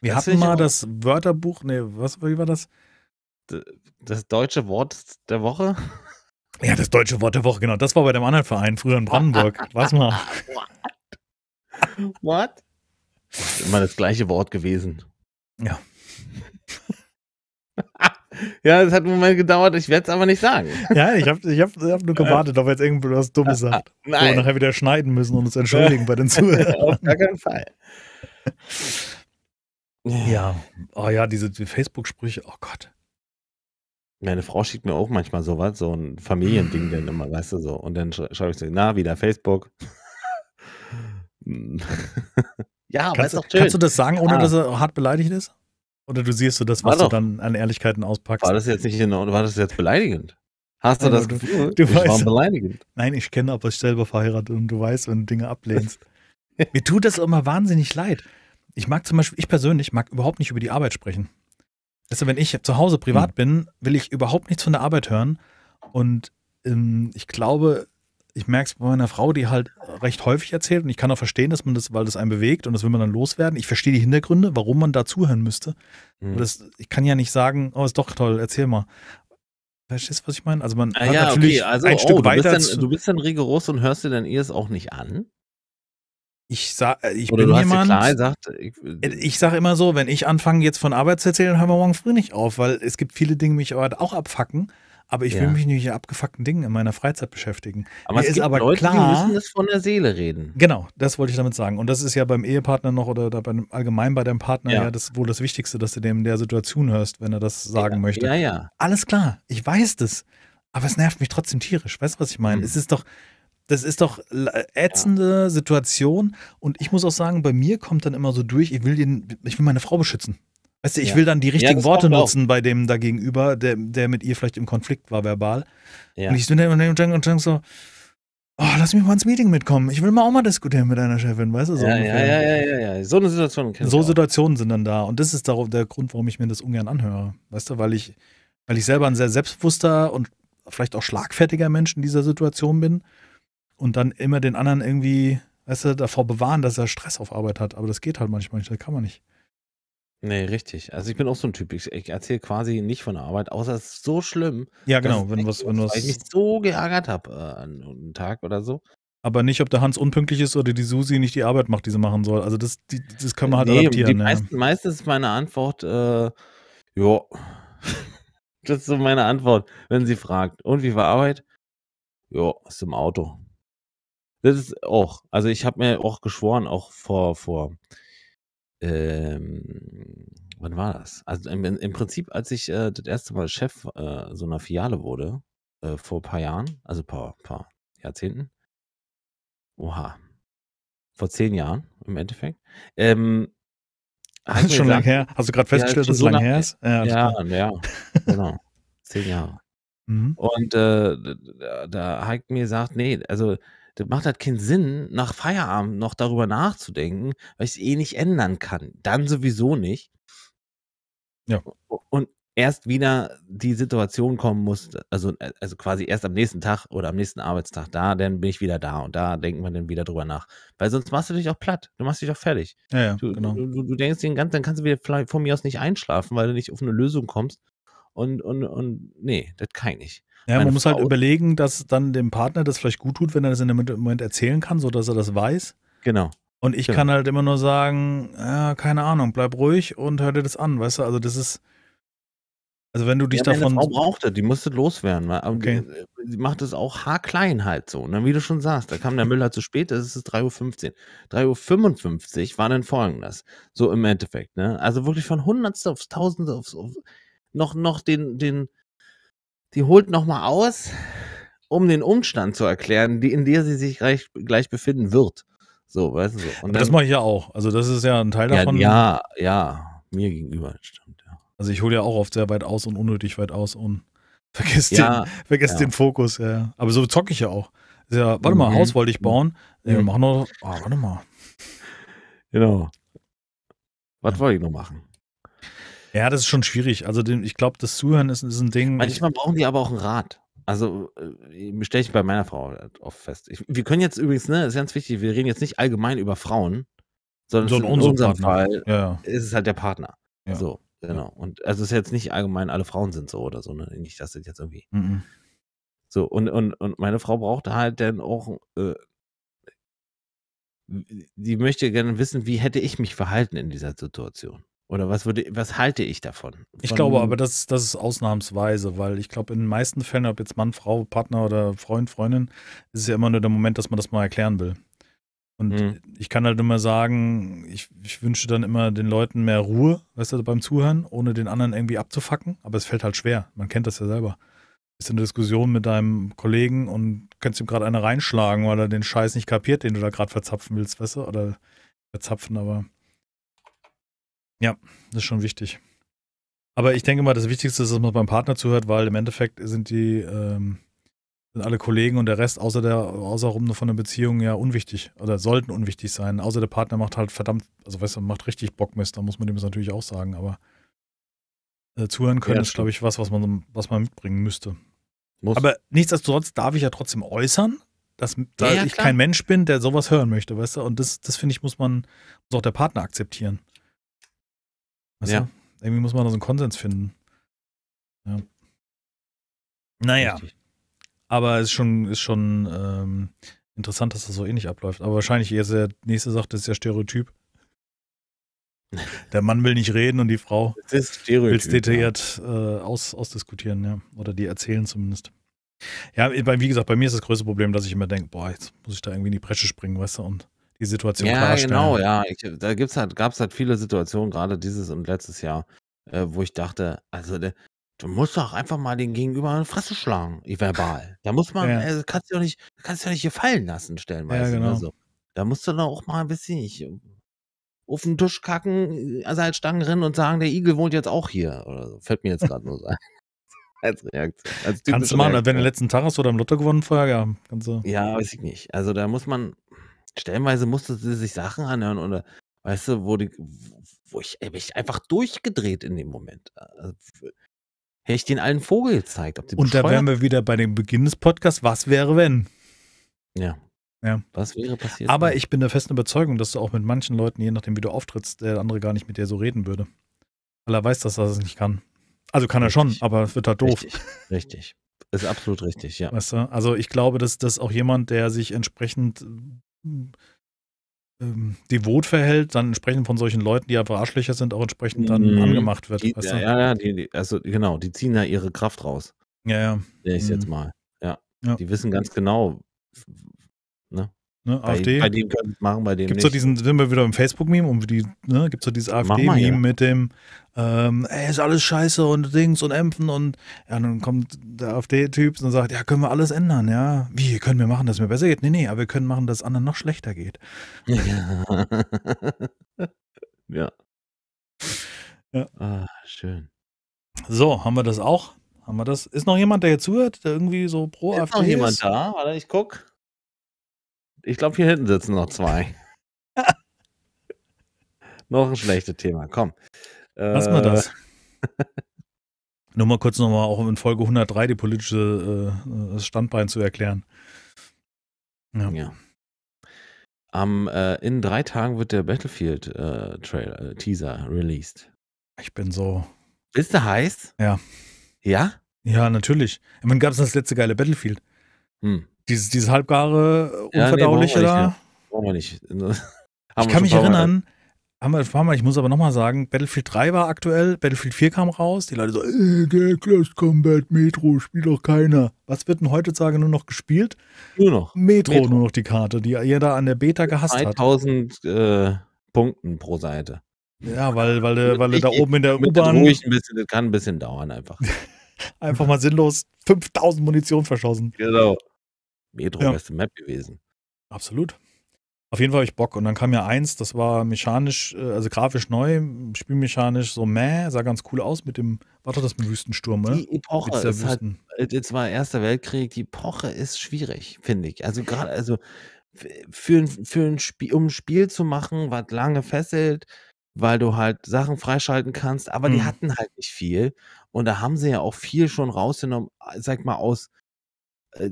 wir das hatten mal das Wörterbuch, nee, was, wie war das? Das deutsche Wort der Woche? Ja, das deutsche Wort der Woche, genau. Das war bei dem anderen Verein, früher in Brandenburg. Was mal. What? What? Das ist immer das gleiche Wort gewesen. Ja. ja, es hat einen Moment gedauert, ich werde es aber nicht sagen. Ja, ich habe ich hab, ich hab nur gewartet, ob jetzt irgendwas Dummes ah, ah, sagt. Nein. Wo wir nachher wieder schneiden müssen und uns entschuldigen bei den Zuhörern. Auf gar keinen Fall. Ja, oh ja, diese die Facebook-Sprüche, oh Gott. Meine Frau schickt mir auch manchmal sowas, so ein Familiending dann immer, weißt du so. Und dann schreibe ich so, na, wieder Facebook. ja, kannst, aber ist schön. Kannst du das sagen, ohne ah. dass er hart beleidigt ist? Oder du siehst so das, was du dann an Ehrlichkeiten auspackst? War das jetzt nicht in genau, war das jetzt beleidigend? Hast du also, das Gefühl, du, ich weißt, war beleidigend? Nein, ich kenne aber ich selber verheiratet und du weißt, wenn du Dinge ablehnst. mir tut das immer wahnsinnig leid. Ich mag zum Beispiel, ich persönlich mag überhaupt nicht über die Arbeit sprechen. Also wenn ich zu Hause privat hm. bin, will ich überhaupt nichts von der Arbeit hören. Und ähm, ich glaube, ich merke es bei meiner Frau, die halt recht häufig erzählt und ich kann auch verstehen, dass man das, weil das einen bewegt und das will man dann loswerden. Ich verstehe die Hintergründe, warum man da zuhören müsste. Mhm. Das, ich kann ja nicht sagen, oh, ist doch toll, erzähl mal. Verstehst du, was ich meine? Also man ah, ja, natürlich okay. also, ein oh, Stück du weiter. Bist dann, du bist dann rigoros und hörst dir dann ihr eh ES auch nicht an? ich sag, äh, ich Oder bin jemand. Klar, sagt, ich, äh, ich sag immer so, wenn ich anfange jetzt von Arbeit zu erzählen, hören wir morgen früh nicht auf, weil es gibt viele Dinge, die mich auch abfacken. Aber ich ja. will mich nicht mit abgefuckten Dingen in meiner Freizeit beschäftigen. Aber Mir es ist gibt aber Leute, klar, die müssen das von der Seele reden. Genau, das wollte ich damit sagen. Und das ist ja beim Ehepartner noch oder beim, allgemein bei deinem Partner ja. ja, das wohl das Wichtigste, dass du dem in der Situation hörst, wenn er das sagen ja, möchte. Ja, ja. Alles klar, ich weiß das. Aber es nervt mich trotzdem tierisch. Weißt du, was ich meine? Hm. Es ist doch, das ist doch ätzende ja. Situation. Und ich muss auch sagen, bei mir kommt dann immer so durch, ich will, den, ich will meine Frau beschützen. Weißt du, ich ja. will dann die richtigen ja, Worte nutzen auch. bei dem dagegenüber, der, der mit ihr vielleicht im Konflikt war, verbal. Ja. Und ich bin dann und denke so, oh, lass mich mal ins Meeting mitkommen. Ich will mal auch mal diskutieren mit deiner Chefin, weißt du? So ja, ja, ja, ja, ja, So eine Situation So Situationen sind dann da. Und das ist der Grund, warum ich mir das ungern anhöre. Weißt du, weil ich, weil ich selber ein sehr selbstbewusster und vielleicht auch schlagfertiger Mensch in dieser Situation bin und dann immer den anderen irgendwie, weißt du, davor bewahren, dass er Stress auf Arbeit hat. Aber das geht halt manchmal nicht, das kann man nicht. Nee, richtig. Also ich bin auch so ein Typ. Ich, ich erzähle quasi nicht von der Arbeit, außer es ist so schlimm. Ja, genau, wenn was, oh, wenn was. Ich mich so geärgert habe äh, an einem Tag oder so. Aber nicht, ob der Hans unpünktlich ist oder die Susi nicht die Arbeit macht, die sie machen soll. Also das, die, das kann man halt nee, adaptieren. Die ja. meisten, meistens ist meine Antwort, äh, ja. das ist so meine Antwort, wenn sie fragt. Und wie war Arbeit? Ja, ist im Auto. Das ist auch. Also ich habe mir auch geschworen, auch vor, vor ähm, wann war das? Also im, im Prinzip, als ich äh, das erste Mal Chef äh, so einer Filiale wurde, äh, vor ein paar Jahren, also ein paar, paar Jahrzehnten. Oha. Vor zehn Jahren im Endeffekt. Ähm, das ist schon lange her. Hast du gerade festgestellt, ja, dass es so lange her ist? Ja, ja, ja genau. zehn Jahre. Mhm. Und äh, da, da hat mir gesagt, nee, also das macht halt keinen Sinn, nach Feierabend noch darüber nachzudenken, weil ich es eh nicht ändern kann. Dann sowieso nicht. Ja. Und erst wieder die Situation kommen muss, äh, also, äh, also quasi erst am nächsten Tag oder am nächsten Arbeitstag da, dann bin ich wieder da und da denken wir dann wieder drüber nach. Weil sonst machst du dich auch platt, du machst dich auch fertig. Ja, ja, du, genau. du, du, denkst den ganzen, dann kannst du wieder von mir aus nicht einschlafen, weil du nicht auf eine Lösung kommst. Und, und, und nee, das kann ich nicht. Ja, man muss halt Frau, halt überlegen, dass dann dem Partner das vielleicht gut tut, wenn er das in dem Moment erzählen kann, sodass er das weiß. Genau. Und ich genau. kann halt immer nur sagen, ja, keine Ahnung, bleib ruhig und hör dir das an, weißt du, also das ist, also wenn du dich ja, davon... Frau brauchte, die musste loswerden, weil okay. die, äh, die macht es auch haarklein halt so, ne? wie du schon sagst, da kam der Müller zu spät, das ist 3.15 Uhr. 3.55 Uhr war dann folgendes, so im Endeffekt, ne? also wirklich von Hundertstel aufs Tausendste aufs, auf, noch, noch den, den, Sie holt nochmal aus, um den Umstand zu erklären, die, in der sie sich gleich, gleich befinden wird. So, weißt du. So. Und dann, das mache ich ja auch. Also, das ist ja ein Teil ja, davon. Ja, ja, mir gegenüber, stimmt, ja. Also, ich hole ja auch oft sehr weit aus und unnötig weit aus und vergiss, ja, den, vergiss den Fokus, ja. Aber so zocke ich ja auch. Ja, warte mal, mhm. Haus wollte ich mhm. bauen. Mhm. Ja, mach noch. Ah, warte mal. Genau. Was wollte ich noch machen? Ja, das ist schon schwierig. Also den, ich glaube, das Zuhören ist, ist ein Ding. Manchmal brauchen die aber auch einen Rat. Also äh, stelle ich bei meiner Frau halt oft fest. Ich, wir können jetzt übrigens, ne, ist ganz wichtig, wir reden jetzt nicht allgemein über Frauen, sondern so in unserem Partner. Fall ja. ist es halt der Partner. Ja. So, genau. Und also es ist jetzt nicht allgemein, alle Frauen sind so oder so, ne? Nicht, dass das jetzt irgendwie. Mhm. So, und, und, und meine Frau braucht halt dann auch, äh, die möchte gerne wissen, wie hätte ich mich verhalten in dieser Situation. Oder was würde, was halte ich davon? Von ich glaube aber, das, das ist ausnahmsweise, weil ich glaube, in den meisten Fällen, ob jetzt Mann, Frau, Partner oder Freund, Freundin, ist es ja immer nur der Moment, dass man das mal erklären will. Und mhm. ich kann halt immer sagen, ich, ich, wünsche dann immer den Leuten mehr Ruhe, weißt du, beim Zuhören, ohne den anderen irgendwie abzufacken, aber es fällt halt schwer. Man kennt das ja selber. Bist in der Diskussion mit deinem Kollegen und kannst ihm gerade eine reinschlagen, weil er den Scheiß nicht kapiert, den du da gerade verzapfen willst, weißt du, oder verzapfen, aber ja, das ist schon wichtig. Aber ich denke mal, das Wichtigste ist, dass man beim Partner zuhört, weil im Endeffekt sind die, ähm, sind alle Kollegen und der Rest außer der, außerrum von der Beziehung ja unwichtig oder sollten unwichtig sein. Außer der Partner macht halt verdammt, also weißt du, macht richtig Bockmist, da muss man dem das natürlich auch sagen, aber äh, zuhören können ja, ist, glaube ich, was, was man, was man mitbringen müsste. Muss. Aber nichtsdestotrotz darf ich ja trotzdem äußern, dass, dass ja, ich klar. kein Mensch bin, der sowas hören möchte, weißt du? Und das, das finde ich, muss man, muss auch der Partner akzeptieren. Weißt ja. Du? Irgendwie muss man da so einen Konsens finden. Ja. Naja. Richtig. Aber es ist schon, ist schon ähm, interessant, dass das so ähnlich abläuft. Aber wahrscheinlich, eher der nächste sagt, das ist ja Stereotyp. Der Mann will nicht reden und die Frau will es detailliert äh, aus, ausdiskutieren, ja. Oder die erzählen zumindest. Ja, wie gesagt, bei mir ist das größte Problem, dass ich immer denke, boah, jetzt muss ich da irgendwie in die Bresche springen, weißt du, und die Situation ja, klarstellen. Genau, ja, genau, Da halt, gab es halt viele Situationen, gerade dieses und letztes Jahr, äh, wo ich dachte, also der, du musst doch einfach mal den Gegenüber eine Fresse schlagen, verbal. Da muss man, ja. also kannst du ja nicht, kannst du nicht gefallen lassen, stellenweise. Ja, ne, genau. so. Da musst du doch auch mal ein bisschen nicht auf den Tisch kacken, äh, Salzstangen also rennen und sagen, der Igel wohnt jetzt auch hier. Oder so. Fällt mir jetzt gerade nur so ein. Als Reaktion. Als Kannst du machen, Reaktion. wenn du letzten Tag hast oder im Lotto gewonnen, vorher? gehabt. Ja, weiß ich nicht. Also da muss man, stellenweise musste sie sich Sachen anhören oder, weißt du, wo, die, wo ich, ey, äh, ich einfach durchgedreht in dem Moment. Also, hätte ich den allen Vogel gezeigt. Ob die und bescheuert? da wären wir wieder bei dem Beginn des Podcasts. Was wäre, wenn? Ja. ja. Was wäre passiert? Aber dann? ich bin der festen Überzeugung, dass du auch mit manchen Leuten, je nachdem, wie du auftrittst, der andere gar nicht mit dir so reden würde. Weil er weiß, dass er das nicht kann. Also kann richtig. er schon, aber es wird halt doof. Richtig. richtig. Ist absolut richtig, ja. Weißt du? Also ich glaube, dass das auch jemand, der sich entsprechend ähm, devot verhält, dann entsprechend von solchen Leuten, die einfach Arschlöcher sind, auch entsprechend dann mhm. angemacht wird. Die, weißt ja, ja, die, die, also genau, die ziehen da ihre Kraft raus. Ja, ja. Sehe ich mhm. jetzt mal. Ja. ja. Die wissen ganz genau, ne, Ne, bei, AfD. Bei dem können machen, bei dem Gibt es So diesen, sind wir wieder im Facebook-Meme, um die, ne, gibt es so dieses AfD-Meme ja. mit dem, ähm, ey, ist alles scheiße und Dings und Ämpfen und ja, dann kommt der AfD-Typ und sagt, ja, können wir alles ändern, ja. Wie, können wir machen, dass es mir besser geht? Nee, nee, aber wir können machen, dass es anderen noch schlechter geht. Ja. ja. ja. Ah, schön. So, haben wir das auch? Haben wir das? Ist noch jemand, der jetzt zuhört, der irgendwie so pro ist AfD ist? Ist noch jemand da? Warte, ich gucke. Ich glaube, hier hinten sitzen noch zwei. noch ein schlechtes Thema, komm. Lass mal das. Äh. Nur mal kurz nochmal auch in Folge 103 die politische äh, Standbein zu erklären. Ja. ja. Am, äh, in drei Tagen wird der Battlefield-Trailer, äh, äh, Teaser released. Ich bin so. Ist der heiß? Ja. Ja? Ja, natürlich. Ich gab es das letzte geile Battlefield? Hm. Dieses, dieses halbgare, unverdauliche ja, nee, brauchen da. Nicht, brauchen wir nicht. ich kann mich erinnern, ne? haben wir ein paar Mal, ich muss aber nochmal sagen, Battlefield 3 war aktuell, Battlefield 4 kam raus, die Leute so, äh, der Close Combat Metro spielt doch keiner. Was wird denn heutzutage nur noch gespielt? Nur noch. Metro, Metro. nur noch die Karte, die ihr da an der Beta gehasst 1000, hat. äh, Punkten pro Seite. Ja, weil, weil, äh, weil, weil ich, da oben in der U-Bahn. Das kann ein bisschen dauern einfach. einfach mal sinnlos 5000 Munition verschossen. Genau. Metro ja. beste Map gewesen. Absolut. Auf jeden Fall habe ich Bock. Und dann kam ja eins, das war mechanisch, äh, also grafisch neu, spielmechanisch so meh, sah ganz cool aus mit dem, war doch das mit Wüstensturm, oder? Die Epoche ist ist halt, jetzt äh, war Erster Weltkrieg, die Epoche ist schwierig, finde ich. Also gerade, also für, für ein Spiel, um ein Spiel zu machen, war lange fesselt, weil du halt Sachen freischalten kannst, aber mhm. die hatten halt nicht viel. Und da haben sie ja auch viel schon rausgenommen, äh, sag mal, aus äh,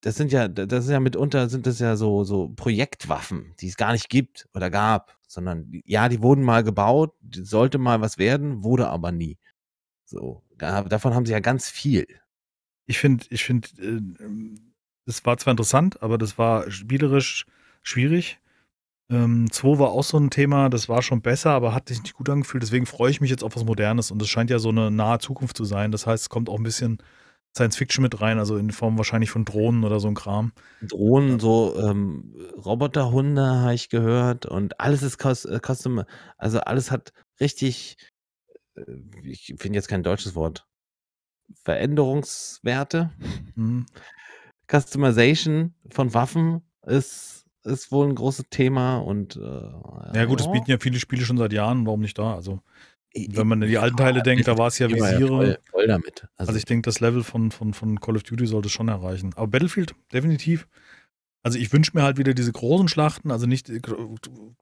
das sind ja, das ist ja mitunter sind das ja so, so Projektwaffen, die es gar nicht gibt oder gab, sondern ja, die wurden mal gebaut, sollte mal was werden, wurde aber nie. So, davon haben sie ja ganz viel. Ich finde, ich finde, äh, das war zwar interessant, aber das war spielerisch schwierig. Ähm, 2 war auch so ein Thema, das war schon besser, aber hat sich nicht gut angefühlt. Deswegen freue ich mich jetzt auf was Modernes und es scheint ja so eine nahe Zukunft zu sein. Das heißt, es kommt auch ein bisschen Science Fiction mit rein, also in Form wahrscheinlich von Drohnen oder so ein Kram. Drohnen, so ähm, Roboterhunde habe ich gehört und alles ist äh, Custom, also alles hat richtig, äh, ich finde jetzt kein deutsches Wort, Veränderungswerte. Mhm. Customization von Waffen ist, ist wohl ein großes Thema und äh, ja gut, das bieten ja viele Spiele schon seit Jahren, warum nicht da? Also wenn man in die alten Teile ja, denkt, da war es ja Visiere. Ja voll, voll damit. Also, also ich denke, das Level von, von, von Call of Duty sollte schon erreichen. Aber Battlefield, definitiv. Also ich wünsche mir halt wieder diese großen Schlachten, also nicht äh,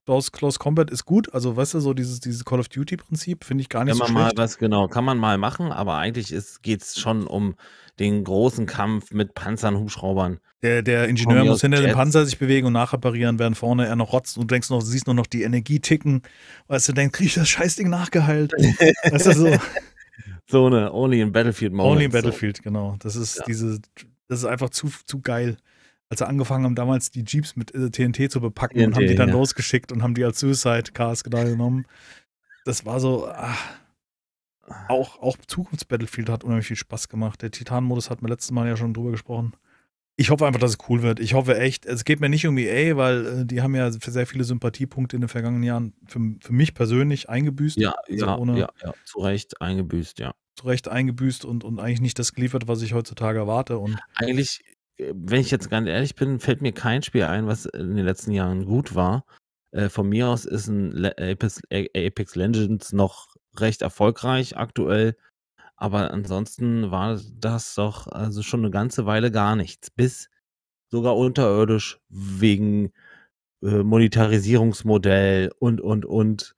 Close, Close Combat ist gut, also weißt du, so dieses, dieses Call of Duty-Prinzip finde ich gar nicht kann so man schlecht. Mal was, genau, kann man mal machen, aber eigentlich geht es schon um den großen Kampf mit Panzern, Hubschraubern. Der, der Ingenieur muss hinter dem Panzer sich bewegen und nachreparieren, während vorne er noch rotzt und du denkst noch, siehst nur noch die Energie ticken, weißt du, denkst, krieg ich das Scheißding nachgeheilt. weißt du, so. So eine Only in Battlefield mode Only in Battlefield, so. genau. Das ist ja. diese, das ist einfach zu, zu geil als sie angefangen haben, damals die Jeeps mit TNT äh, zu bepacken TNT, und haben die dann ja. losgeschickt und haben die als Suicide Cars genommen. Das war so, ach, auch, auch Zukunfts-Battlefield hat unheimlich viel Spaß gemacht. Der Titan-Modus hat mir letztes Mal ja schon drüber gesprochen. Ich hoffe einfach, dass es cool wird. Ich hoffe echt, es geht mir nicht um EA, weil äh, die haben ja sehr viele Sympathiepunkte in den vergangenen Jahren für, für mich persönlich eingebüßt. Ja, also ja, ohne, ja, ja, zu Recht eingebüßt, ja. Zu Recht eingebüßt und, und eigentlich nicht das geliefert, was ich heutzutage erwarte. Und eigentlich wenn ich jetzt ganz ehrlich bin, fällt mir kein Spiel ein, was in den letzten Jahren gut war. Äh, von mir aus ist ein Apex, Apex, Legends noch recht erfolgreich aktuell. Aber ansonsten war das doch also schon eine ganze Weile gar nichts. Bis sogar unterirdisch wegen äh, Monetarisierungsmodell und, und, und.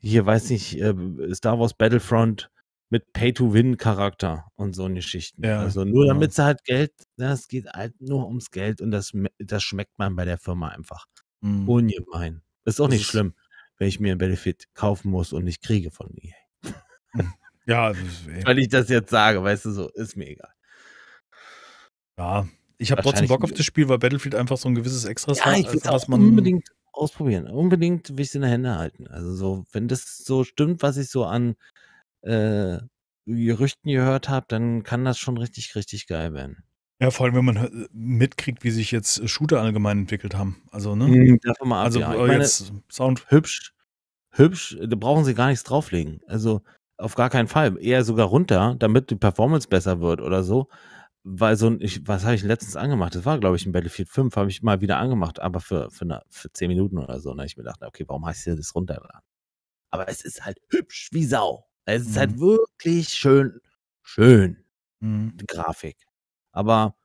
Hier weiß ich, äh, Star Wars Battlefront mit Pay-to-Win-Charakter und so Geschichten. Ja, also nur genau. damit sie halt Geld, das geht halt nur ums Geld und das, das schmeckt man bei der Firma einfach. Mhm. Ungemein. Ist auch das nicht schlimm, wenn ich mir ein Benefit kaufen muss und nicht kriege von EA. Mhm. Ja, eh weil ich das jetzt sage, weißt du, so ist mir egal. Ja, ich habe trotzdem Bock auf das Spiel, weil Battlefield einfach so ein gewisses Extras ja, hat, ich was man unbedingt ausprobieren. Unbedingt will ich es in der Hände halten. Also so, wenn das so stimmt, was ich so an äh, Gerüchten gehört habe, dann kann das schon richtig, richtig geil werden. Ja, vor allem, wenn man äh, mitkriegt, wie sich jetzt äh, Shooter allgemein entwickelt haben. Also, ne? Hm, davon mal ab, also ja. ich äh, meine, jetzt Sound. Hübsch, hübsch, da brauchen sie gar nichts drauflegen. Also auf gar keinen Fall. Eher sogar runter, damit die Performance besser wird oder so. Weil so ein, ich, was habe ich letztens angemacht? Das war, glaube ich, ein Battlefield 5, habe ich mal wieder angemacht, aber für, für, eine, für 10 Minuten oder so. Und ne? ich mir gedacht, okay, warum heißt du das runter? Aber es ist halt hübsch wie Sau. Es ist halt mhm. halt wirklich schön, schön. Mhm. Grafik. Aber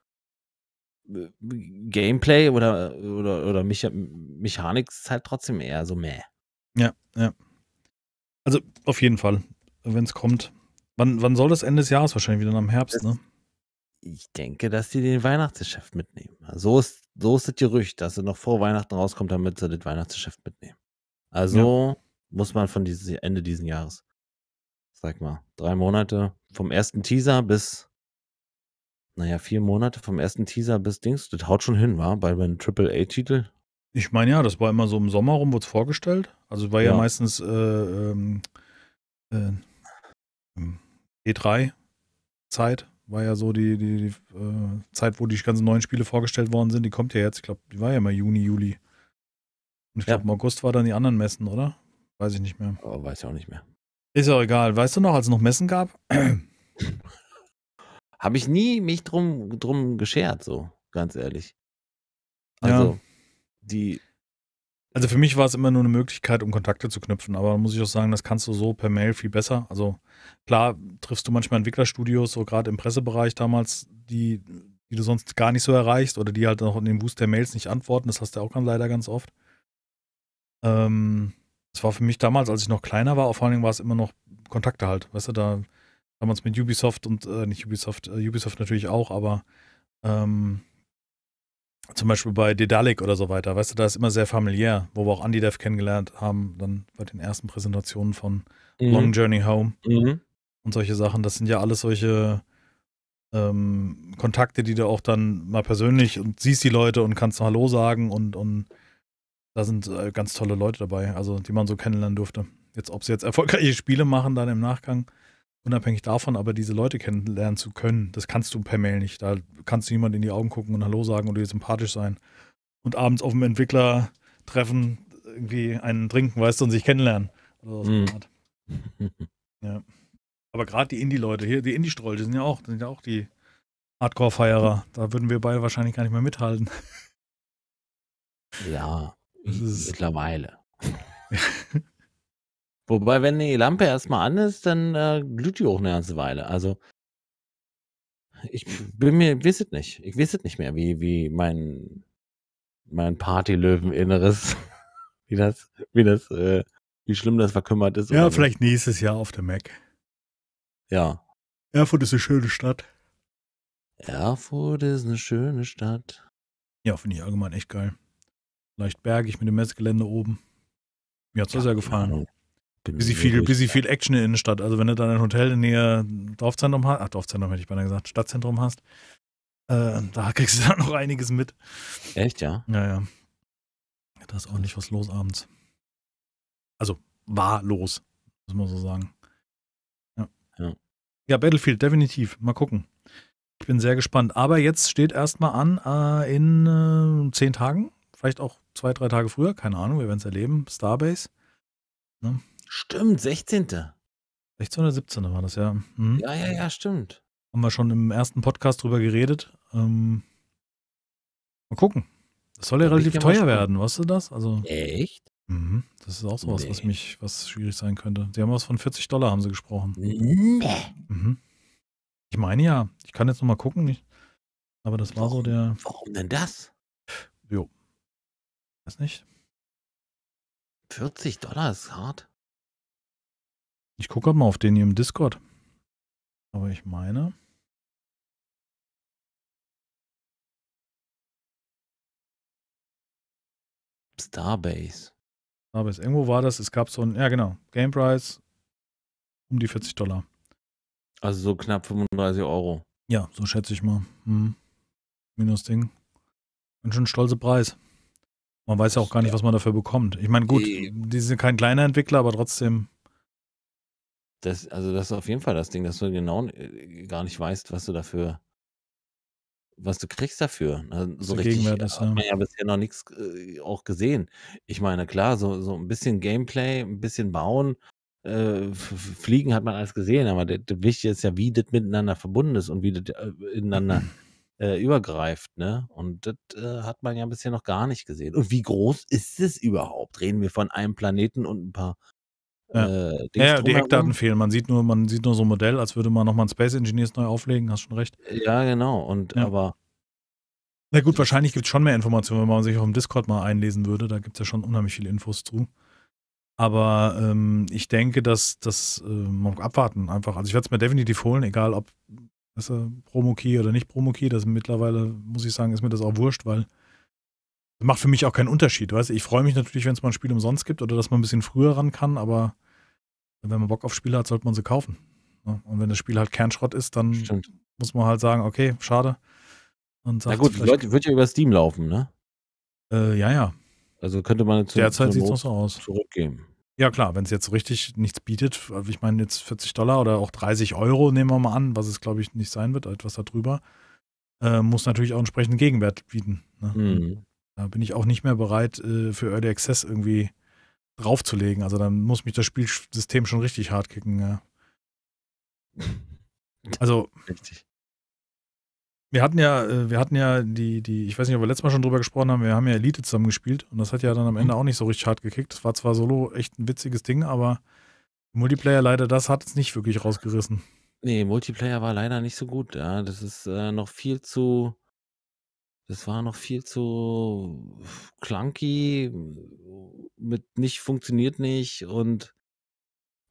äh, Gameplay oder, oder, oder Mecha Mechanik ist halt trotzdem eher so meh. Ja, ja. Also auf jeden Fall, wenn es kommt. Wann, wann soll das Ende des Jahres wahrscheinlich wieder am Herbst, das, ne? Ich denke, dass die den Weihnachtsgeschäft mitnehmen. Also, so ist, so ist das Gerücht, dass er noch vor Weihnachten rauskommt, damit sie das Weihnachtsgeschäft mitnehmen. Also ja. muss man von dieses Ende dieses Jahres sag mal, drei Monate vom ersten Teaser bis, naja, vier Monate vom ersten Teaser bis Dings. Das haut schon hin, war bei meinem Triple-A-Titel. Ich meine ja, das war immer so im Sommer rum, wurde es vorgestellt. Also war ja, ja meistens äh, ähm, äh, ähm, E3-Zeit. War ja so die, die, die äh, Zeit, wo die ganzen neuen Spiele vorgestellt worden sind. Die kommt ja jetzt, ich glaube, die war ja immer Juni, Juli. Und ich glaube, ja. im August war dann die anderen Messen, oder? Weiß ich nicht mehr. Oh, weiß ich auch nicht mehr. Ist ja egal. Weißt du noch, als es noch Messen gab? Habe ich nie mich drum, drum geschert, so, ganz ehrlich. Also, ja. die. Also für mich war es immer nur eine Möglichkeit, um Kontakte zu knüpfen, aber muss ich auch sagen, das kannst du so per Mail viel besser. Also klar triffst du manchmal Entwicklerstudios, so gerade im Pressebereich damals, die, die du sonst gar nicht so erreichst oder die halt auch in dem Boost der Mails nicht antworten. Das hast du auch ganz leider ganz oft. Ähm, das war für mich damals, als ich noch kleiner war, vor allen Dingen war es immer noch Kontakte halt. Weißt du, da damals mit Ubisoft und äh, nicht Ubisoft, äh, Ubisoft natürlich auch, aber ähm, zum Beispiel bei Dedalic oder so weiter, weißt du, da ist immer sehr familiär, wo wir auch Andy-Dev kennengelernt haben, dann bei den ersten Präsentationen von mhm. Long Journey Home mhm. und solche Sachen. Das sind ja alles solche ähm, Kontakte, die du auch dann mal persönlich und siehst die Leute und kannst Hallo sagen und, und da sind äh, ganz tolle Leute dabei, also die man so kennenlernen durfte. Jetzt, ob sie jetzt erfolgreiche Spiele machen, dann im Nachgang, unabhängig davon, aber diese Leute kennenlernen zu können, das kannst du per Mail nicht. Da kannst du jemand in die Augen gucken und Hallo sagen und dir sympathisch sein. Und abends auf dem Entwickler treffen, irgendwie einen trinken, weißt du, und sich kennenlernen. Oder so mhm. ja. Aber gerade die Indie-Leute hier, die Indie-Strolche sind ja auch, sind ja auch die Hardcore-Feierer. Da würden wir beide wahrscheinlich gar nicht mehr mithalten. Ja. Hm, mittlerweile. Wobei, wenn die Lampe erstmal an ist, dann äh, glüht die auch eine ganze Weile. Also, ich bin mir, weiß es nicht. Ich weiß es nicht mehr, wie, wie mein, mein Partylöwen-Inneres, wie das, wie das, äh, wie schlimm das verkümmert ist. Ja, also vielleicht nicht. nächstes Jahr auf der Mac. Ja. Erfurt ist eine schöne Stadt. Erfurt ist eine schöne Stadt. Ja, finde ich allgemein echt geil leicht bergig mit dem Messgelände oben. Mir hat es ja, sehr gefallen. Genau. Bisschen viel, bisschen viel Action in der Innenstadt. Also wenn du dann ein Hotel in der Nähe Dorfzentrum hast, ach Dorfzentrum hätte ich beinahe gesagt, Stadtzentrum hast, äh, da kriegst du dann noch einiges mit. Echt, ja? Naja. Da ist ordentlich was los abends. Also war los, muss man so sagen. Ja. ja. ja Battlefield, definitiv. Mal gucken. Ich bin sehr gespannt. Aber jetzt steht erstmal an, äh, in äh, zehn Tagen Vielleicht auch zwei, drei Tage früher, keine Ahnung, wir werden es erleben. Starbase. Ne? Stimmt, 16. 16 oder 17 war das, ja. Mhm. Ja, ja, ja, stimmt. Haben wir schon im ersten Podcast drüber geredet. Ähm, mal gucken. Das soll ja da relativ teuer werden, weißt du das? Also, Echt? Mhm. Das ist auch sowas, nee. was mich, was schwierig sein könnte. Sie haben was von 40 Dollar, haben sie gesprochen. Nee. Mhm. Ich meine ja, ich kann jetzt nochmal gucken, aber das war so der. Warum denn das? Weiß nicht. 40 Dollar ist hart. Ich gucke halt mal auf den hier im Discord. Aber ich meine. Starbase. Starbase. Irgendwo war das, es gab so ein, ja genau, Game Price um die 40 Dollar. Also so knapp 35 Euro. Ja, so schätze ich mal. Hm. Minus Ding. Ein schon stolzer Preis. Man weiß ja auch gar nicht, was man dafür bekommt. Ich meine, gut, äh, die sind kein kleiner Entwickler, aber trotzdem. Das, also, das ist auf jeden Fall das Ding, dass du genau äh, gar nicht weißt, was du dafür, was du kriegst dafür. Also, so richtig ist, ja. hat man ja bisher noch nichts äh, auch gesehen. Ich meine, klar, so, so ein bisschen Gameplay, ein bisschen bauen, äh, fliegen hat man alles gesehen, aber das, das Wichtige ist ja, wie das miteinander verbunden ist und wie das äh, ineinander äh, übergreift. Ne? Und das äh, hat man ja bisher noch gar nicht gesehen. Und wie groß ist es überhaupt? Reden wir von einem Planeten und ein paar ja. Äh, ja, die Eckdaten fehlen. Man sieht nur, man sieht nur so ein Modell, als würde man nochmal ein Space Engineers neu auflegen, hast schon recht. Äh, ja, genau. Und ja. aber. Na gut, wahrscheinlich gibt es schon mehr Informationen, wenn man sich auf dem Discord mal einlesen würde. Da gibt es ja schon unheimlich viele Infos zu. Aber ähm, ich denke, dass das äh, abwarten einfach. Also ich werde es mir definitiv holen, egal ob weißt du, Promo-Key oder nicht Promo-Key, das also mittlerweile, muss ich sagen, ist mir das auch wurscht, weil das macht für mich auch keinen Unterschied, weißt du. Ich freue mich natürlich, wenn es mal ein Spiel umsonst gibt oder dass man ein bisschen früher ran kann, aber wenn man Bock auf Spiele hat, sollte man sie kaufen. Ne? Und wenn das Spiel halt Kernschrott ist, dann Stimmt. muss man halt sagen, okay, schade. Und Na gut, die Leute wird ja über Steam laufen, ne? Äh, ja, ja. Also könnte man zu, Derzeit sieht es noch so aus. zurückgeben. Ja, klar, wenn es jetzt richtig nichts bietet, äh, ich meine jetzt 40 Dollar oder auch 30 Euro nehmen wir mal an, was es glaube ich nicht sein wird, etwas darüber, äh, muss natürlich auch entsprechenden Gegenwert bieten. Ne? Mhm. Da bin ich auch nicht mehr bereit, äh, für Early Access irgendwie draufzulegen. Also dann muss mich das Spielsystem schon richtig hart kicken, ja. Also, richtig wir hatten ja, äh, wir hatten ja die, die, ich weiß nicht, ob wir letztes Mal schon drüber gesprochen haben, wir haben ja Elite zusammen gespielt und das hat ja dann am Ende mhm. auch nicht so richtig hart gekickt. Das war zwar solo echt ein witziges Ding, aber Multiplayer leider, das hat es nicht wirklich rausgerissen. Nee, Multiplayer war leider nicht so gut, ja. Das ist äh, noch viel zu, das war noch viel zu clunky, mit nicht funktioniert nicht und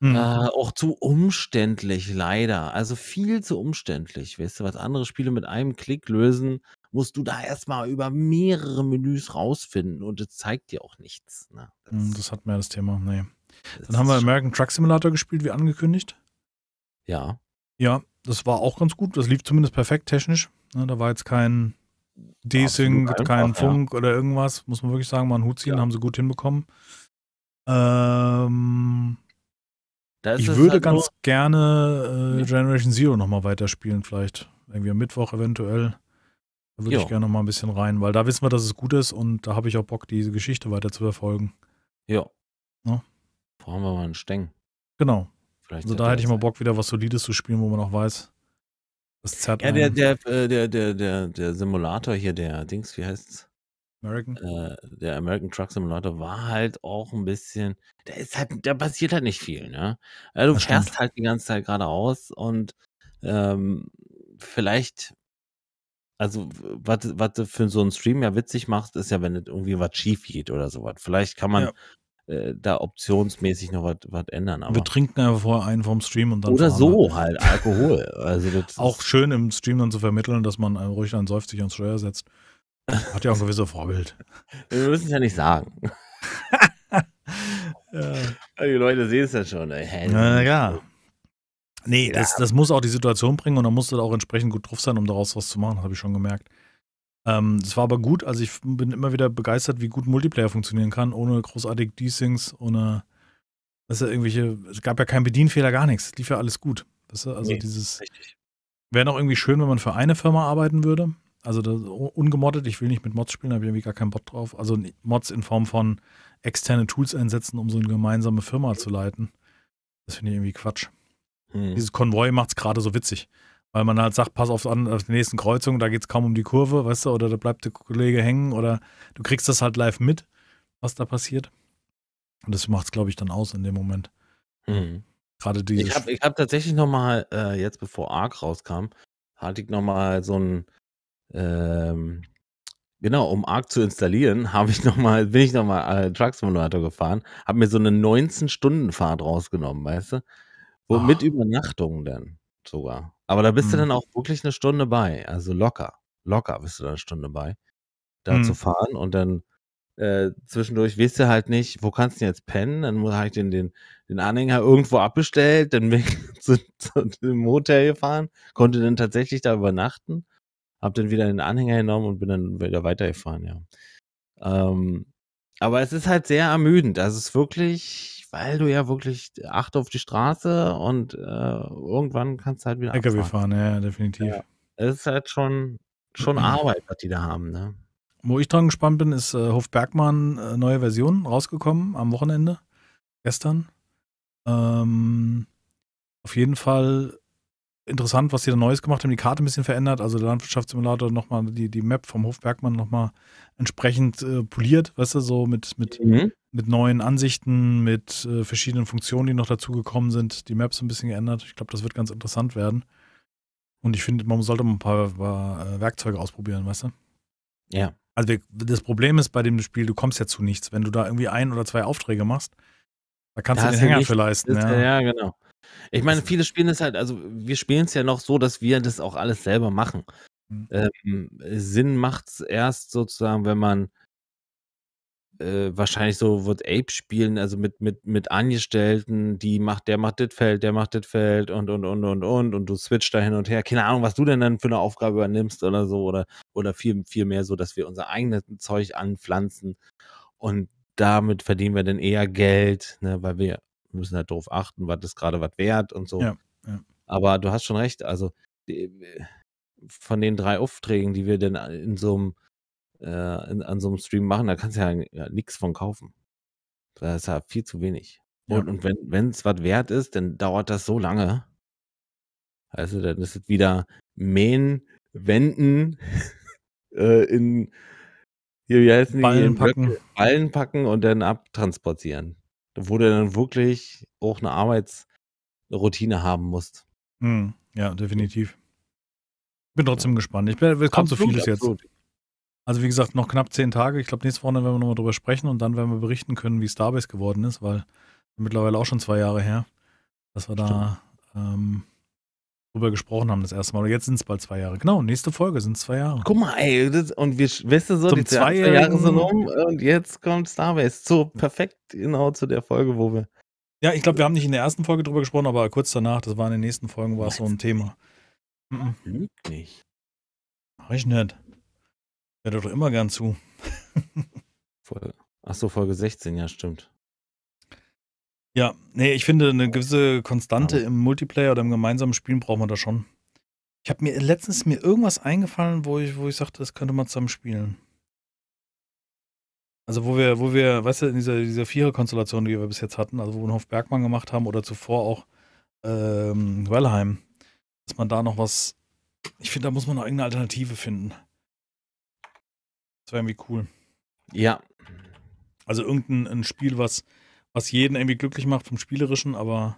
äh, mhm. Äh, auch zu umständlich, leider. Also viel zu umständlich. Weißt du, was andere Spiele mit einem Klick lösen, musst du da erstmal über mehrere Menüs rausfinden und es zeigt dir auch nichts. Ne? Das, hm, das hat mehr das Thema. Nee. Das Dann haben wir American Truck Simulator gespielt, wie angekündigt. Ja. Ja, das war auch ganz gut. Das lief zumindest perfekt technisch. Ne, da war jetzt kein Desync, sync kein Funk ja. oder irgendwas. Muss man wirklich sagen, mal einen Hut ziehen, ja. haben sie gut hinbekommen. Ähm, ich würde halt ganz gerne äh, Generation Zero nochmal weiterspielen, vielleicht. Irgendwie am Mittwoch eventuell. Da würde ich gerne nochmal ein bisschen rein, weil da wissen wir, dass es gut ist und da habe ich auch Bock, diese Geschichte weiter zu verfolgen. Ja. ja? Ne? Brauchen wir mal einen Steng. Genau. Vielleicht also da hätte ich mal Bock, wieder was Solides zu spielen, wo man auch weiß, das zerrt Ja, der, der, äh, der, der, der, der Simulator hier, der Dings, wie heißt's? American? Äh, der American Truck Simulator war halt auch ein bisschen, der ist halt, der passiert halt nicht viel, ne? Also du fährst halt die ganze Zeit geradeaus und ähm, vielleicht, also was, was für so einen Stream ja witzig machst, ist ja, wenn irgendwie was schief geht oder sowas. Vielleicht kann man ja äh, da optionsmäßig noch was ändern. Aber. Wir trinken einfach vorher einen vom Stream und dann. Oder so wir. halt, Alkohol. Also auch schön im Stream dann zu vermitteln, dass man äh, ruhig einen Seufzig ans Steuer setzt. Hat ja auch ein gewisses Vorbild. Wir müssen es ja nicht sagen. ja. Die Leute sehen es ja schon. Ey. Na ja. Nee, ja. Das, das, muss auch die Situation bringen und da musst du auch entsprechend gut drauf sein, um daraus was zu machen, habe ich schon gemerkt. Ähm, es ähm, war aber gut, also ich bin immer wieder begeistert, wie gut Multiplayer funktionieren kann, ohne großartig d ohne dass ja irgendwelche, es gab ja keinen Bedienfehler, gar nichts. Es lief ja alles gut. Weißt du? Also nee, dieses. Wäre noch irgendwie schön, wenn man für eine Firma arbeiten würde. Also das, ungemoddet, ich will nicht mit Mods spielen, da habe ich irgendwie gar keinen Bock drauf. Also Mods in Form von externe Tools einsetzen, um so eine gemeinsame Firma zu leiten. Das finde ich irgendwie Quatsch. Hm. Dieses Konvoi macht es gerade so witzig. Weil man halt sagt, pass auf an auf die nächsten Kreuzung, da geht es kaum um die Kurve, weißt du, oder da bleibt der Kollege hängen oder du kriegst das halt live mit, was da passiert. Und das macht es, glaube ich, dann aus in dem Moment. Hm. Gerade dieses. Ich habe hab tatsächlich nochmal, äh, jetzt bevor Ark rauskam, hatte ich nochmal so ein ähm, genau, um Arc zu installieren, habe ich noch mal, bin ich nochmal äh, Truck Simulator gefahren, habe mir so eine 19-Stunden-Fahrt rausgenommen, weißt du? Wo, oh. Ah. Mit Übernachtung dann sogar. Aber da bist hm. du mhm. dann auch wirklich eine Stunde bei, also locker. Locker bist du da eine Stunde bei, da hm. zu mhm. fahren und dann äh, zwischendurch weißt du halt nicht, wo kannst du jetzt pennen? Dann habe ich den, den, den Anhänger irgendwo abbestellt, dann bin ich zu, zu dem Hotel gefahren, konnte dann tatsächlich da übernachten habe dann wieder einen Anhänger genommen und bin dann wieder weitergefahren, ja. Ähm, aber es ist halt sehr ermüdend. Also es ist wirklich, weil du ja wirklich acht auf die Straße und äh, irgendwann kannst du halt wieder LKW fahren, ja, definitiv. Ja. Es ist halt schon, schon Arbeit, was die da haben, ne? Wo ich dran gespannt bin, ist äh, Hof Bergmann äh, neue Version rausgekommen am Wochenende, gestern. Ähm, auf jeden Fall interessant, was sie da Neues gemacht haben. Die Karte ein bisschen verändert, also der Landwirtschaftssimulator nochmal die, die Map vom Hof Bergmann nochmal entsprechend äh, poliert, weißt du, so mit, mit, mhm. mit neuen Ansichten, mit äh, verschiedenen Funktionen, die noch dazugekommen sind, die Maps ein bisschen geändert. Ich glaube, das wird ganz interessant werden. Und ich finde, man sollte mal ein paar, paar, äh, Werkzeuge ausprobieren, weißt du? Ja. Also das Problem ist bei dem Spiel, du kommst ja zu nichts. Wenn du da irgendwie ein oder zwei Aufträge machst, da kannst da du den Hänger für leisten. Ist, ja. ja, genau. Ich meine, viele spielen es halt, also wir spielen es ja noch so, dass wir das auch alles selber machen. Mhm. Ähm, Sinn macht es erst sozusagen, wenn man äh, wahrscheinlich so wird Ape spielen, also mit, mit, mit Angestellten, die macht, der macht das Feld, der macht das Feld und und und und und und du switcht da hin und her. Keine Ahnung, was du denn dann für eine Aufgabe übernimmst oder so oder, oder viel, viel mehr so, dass wir unser eigenes Zeug anpflanzen und damit verdienen wir dann eher Geld, ne, weil wir müssen halt darauf achten, was ist gerade was wert und so. Ja, ja. Aber du hast schon recht, also die, äh, von den drei Aufträgen, die wir denn äh, in so einem, äh, in, an so einem Stream machen, da kannst du ja, ja nichts von kaufen. Das ist ja viel zu wenig. Und, und wenn es was wert ist, dann dauert das so lange. Also dann ist es wieder mähen, wenden, äh, in hier, wie heißen Ballen die? Ballen packen. Ballen packen und dann abtransportieren wo du dann wirklich auch eine Arbeitsroutine haben musst. Mhm. Ja, definitiv. Bin trotzdem gespannt. Ich bin, es kommt so vieles jetzt. Also wie gesagt, noch knapp zehn Tage. Ich glaube, nächste Woche werden wir nochmal drüber sprechen und dann werden wir berichten können, wie Starbase geworden ist, weil mittlerweile auch schon zwei Jahre her, dass wir Stimmt. da ähm, drüber gesprochen haben das erste Mal. Und jetzt sind es bald zwei Jahre. Genau, nächste Folge sind zwei Jahre. Guck mal, ey, das, und wir wissen so, Zum die zwei Jahre sind rum und jetzt kommt Star Wars. So perfekt genau zu der Folge, wo wir. Ja, ich glaube, wir haben nicht in der ersten Folge drüber gesprochen, aber kurz danach, das war in den nächsten Folgen, war es so ein Thema. Mhm. Mach ich nicht. Hört doch immer gern zu. Folge. Achso, Folge 16, ja, stimmt. Ja, nee, ich finde, eine gewisse Konstante im Multiplayer oder im gemeinsamen Spielen braucht man da schon. Ich habe mir letztens mir irgendwas eingefallen, wo ich, wo ich sagte, das könnte man zusammen spielen. Also wo wir, wo wir, weißt du, in dieser, dieser Vierer-Konstellation, die wir bis jetzt hatten, also wo wir Hof Bergmann gemacht haben oder zuvor auch ähm, Wellheim, dass man da noch was. Ich finde, da muss man noch irgendeine Alternative finden. Das wäre irgendwie cool. Ja. Also irgendein Spiel, was was jeden irgendwie glücklich macht vom Spielerischen, aber,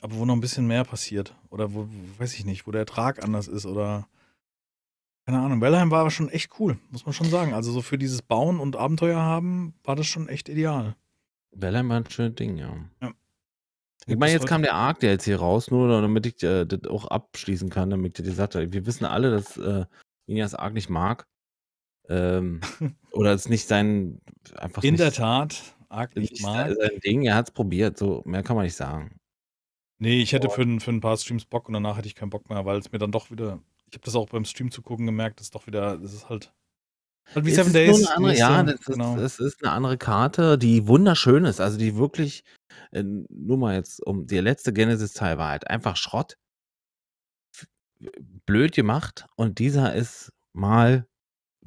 aber wo noch ein bisschen mehr passiert. Oder wo, weiß ich nicht, wo der Ertrag anders ist oder keine Ahnung. Wellheim war aber schon echt cool, muss man schon sagen. Also so für dieses Bauen und Abenteuer haben, war das schon echt ideal. Wellheim war ein schönes Ding, ja. ja. Ich meine, jetzt kam der Arc, der jetzt hier raus, nur damit ich äh, das auch abschließen kann, damit ich dir gesagt habe. Wir wissen alle, dass äh, Inas Arc nicht mag. Ähm, oder ist nicht sein. Einfach In nicht, der Tat, arg nicht mal. Sein Ding, er hat es probiert, so mehr kann man nicht sagen. Nee, ich hätte für, ein, für ein paar Streams Bock und danach hätte ich keinen Bock mehr, weil es mir dann doch wieder. Ich habe das auch beim Stream zu gucken gemerkt, das ist doch wieder. Das ist halt. Halt wie es Seven Days. Andere, ja, das ist, genau. es ist eine andere Karte, die wunderschön ist. Also die wirklich, äh, nur mal jetzt, um der letzte Genesis-Teil war halt einfach Schrott. Äh, blöd gemacht. Und dieser ist mal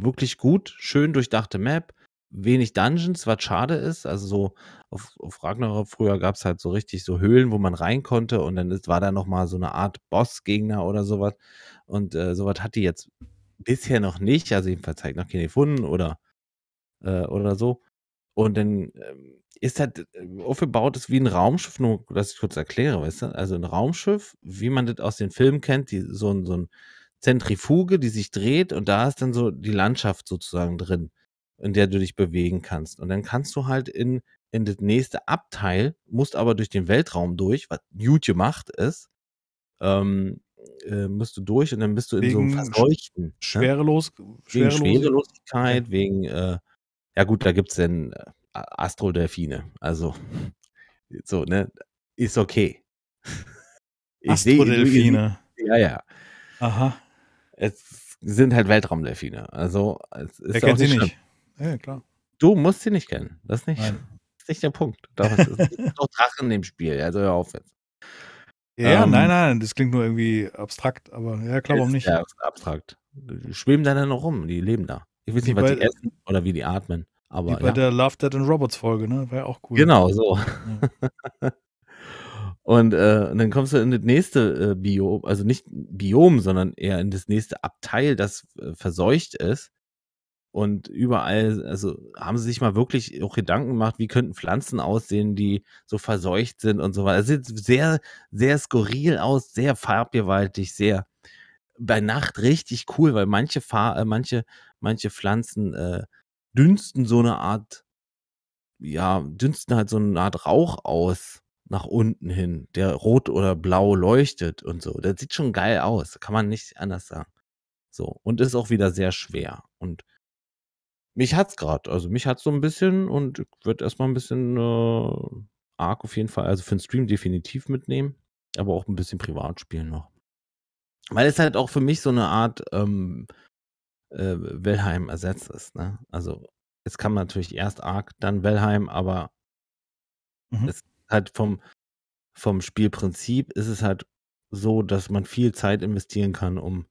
wirklich gut, schön durchdachte Map, wenig Dungeons, was schade ist. Also so auf, auf Ragnarok früher gab es halt so richtig so Höhlen, wo man rein konnte und dann ist, war da nochmal so eine Art Bossgegner oder sowas. Und äh, sowas hat die jetzt bisher noch nicht, also jedenfalls halt noch keine gefunden oder, äh, oder so. Und dann ähm, ist halt äh, aufgebaut, ist wie ein Raumschiff, nur dass ich kurz erkläre, weißt du? Also ein Raumschiff, wie man das aus den Filmen kennt, die, so, ein, so ein Zentrifuge, die sich dreht und da ist dann so die Landschaft sozusagen drin, in der du dich bewegen kannst. Und dann kannst du halt in, in das nächste Abteil, musst aber durch den Weltraum durch, was YouTube macht ist, ähm, äh, musst du durch und dann bist du in wegen so einem Verseuchten. Ne? Schwerelos, ne? Wegen Schwerelosigkeit, ja. wegen, äh, ja gut, da gibt es dann äh, Astrodelfine. Also, so, ne? Ist okay. Astrodelfine. Ja, ja. Aha es sind halt Weltraumdelfine. Also es ist Wer kennt sie nicht. Ja, klar. Du musst sie nicht kennen. Das ist nicht, das ist nicht der Punkt. Das ist, es gibt auch Drachen im Spiel. Also hör auf jetzt. Ja, ähm, nein, nein, das klingt nur irgendwie abstrakt, aber ja, klar, warum nicht? Ja, abstrakt. Die schweben da dann noch rum, die leben da. Ich weiß nicht, was bei, die essen oder wie die atmen. Aber, wie bei ja. der Love, Dead and Robots Folge, ne? War ja auch cool. Genau, so. Ja. Und, äh, und dann kommst du in das nächste äh, Biom, also nicht Biom, sondern eher in das nächste Abteil, das äh, verseucht ist. Und überall, also haben sie sich mal wirklich auch Gedanken gemacht, wie könnten Pflanzen aussehen, die so verseucht sind und so weiter. Es also sieht sehr, sehr skurril aus, sehr farbgewaltig, sehr bei Nacht richtig cool, weil manche Far äh, manche, manche Pflanzen äh, dünsten so eine Art, ja, dünsten halt so eine Art Rauch aus nach unten hin, der rot oder blau leuchtet und so. Das sieht schon geil aus, kann man nicht anders sagen. So, und ist auch wieder sehr schwer. Und mich hat's gerade, also mich hat's so ein bisschen und ich wird erstmal ein bisschen äh, arg auf jeden Fall, also für den Stream definitiv mitnehmen, aber auch ein bisschen privat spielen noch. Weil es halt auch für mich so eine Art ähm, äh, wellheim ersetzt ist, ne? Also es kam natürlich erst arg, dann Wellheim, aber mhm. es halt vom, vom Spielprinzip ist es halt so, dass man viel Zeit investieren kann, um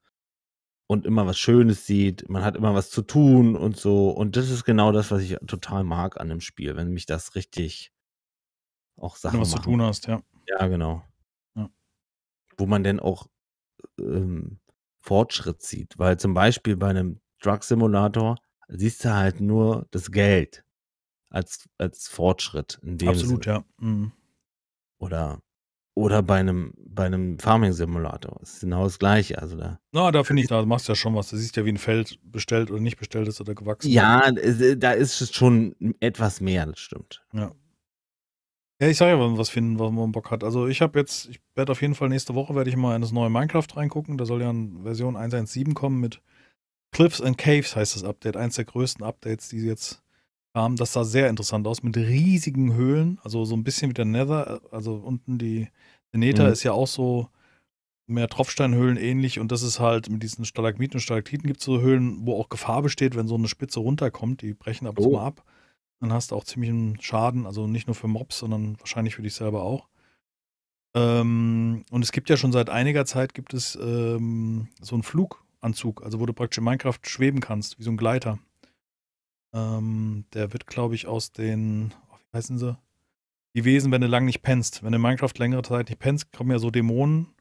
und immer was Schönes sieht, man hat immer was zu tun und so. Und das ist genau das, was ich total mag an dem Spiel, wenn mich das richtig auch Sachen. Wenn du was machen. zu tun hast, ja. Ja, genau. Ja. Wo man denn auch ähm, Fortschritt sieht, weil zum Beispiel bei einem Drug Simulator siehst du halt nur das Geld als, als Fortschritt. In dem Absolut, Sinne. ja. Mhm. Oder, oder bei einem, bei einem Farming-Simulator. ist genau das Gleiche. Also da Na, da finde ich, da machst du ja schon was. Du siehst ja, wie ein Feld bestellt oder nicht bestellt ist oder gewachsen ist. Ja, äh, da ist es schon etwas mehr, das stimmt. Ja. Ja, ich sage ja, wenn man was finden, was man Bock hat. Also ich habe jetzt, ich werde auf jeden Fall nächste Woche werde ich mal in das neue Minecraft reingucken. Da soll ja eine Version 1.1.7 kommen mit Cliffs and Caves heißt das Update. Eins der größten Updates, die jetzt ähm, das sah sehr interessant aus mit riesigen Höhlen, also so ein bisschen wie der Nether. Also unten die, der Nether mhm. ist ja auch so mehr Tropfsteinhöhlen ähnlich und das ist halt mit diesen Stalagmiten und Stalaktiten gibt es so Höhlen, wo auch Gefahr besteht, wenn so eine Spitze runterkommt, die brechen ab und zu oh. mal ab. Dann hast du auch ziemlich einen Schaden, also nicht nur für Mobs, sondern wahrscheinlich für dich selber auch. Ähm, und es gibt ja schon seit einiger Zeit gibt es ähm, so einen Fluganzug, also wo du praktisch in Minecraft schweben kannst, wie so ein Gleiter. Ähm, der wird, glaube ich, aus den, oh, wie heißen sie? Die Wesen, wenn du lang nicht pennst. Wenn du in Minecraft längere Zeit nicht pennst, kommen ja so Dämonen,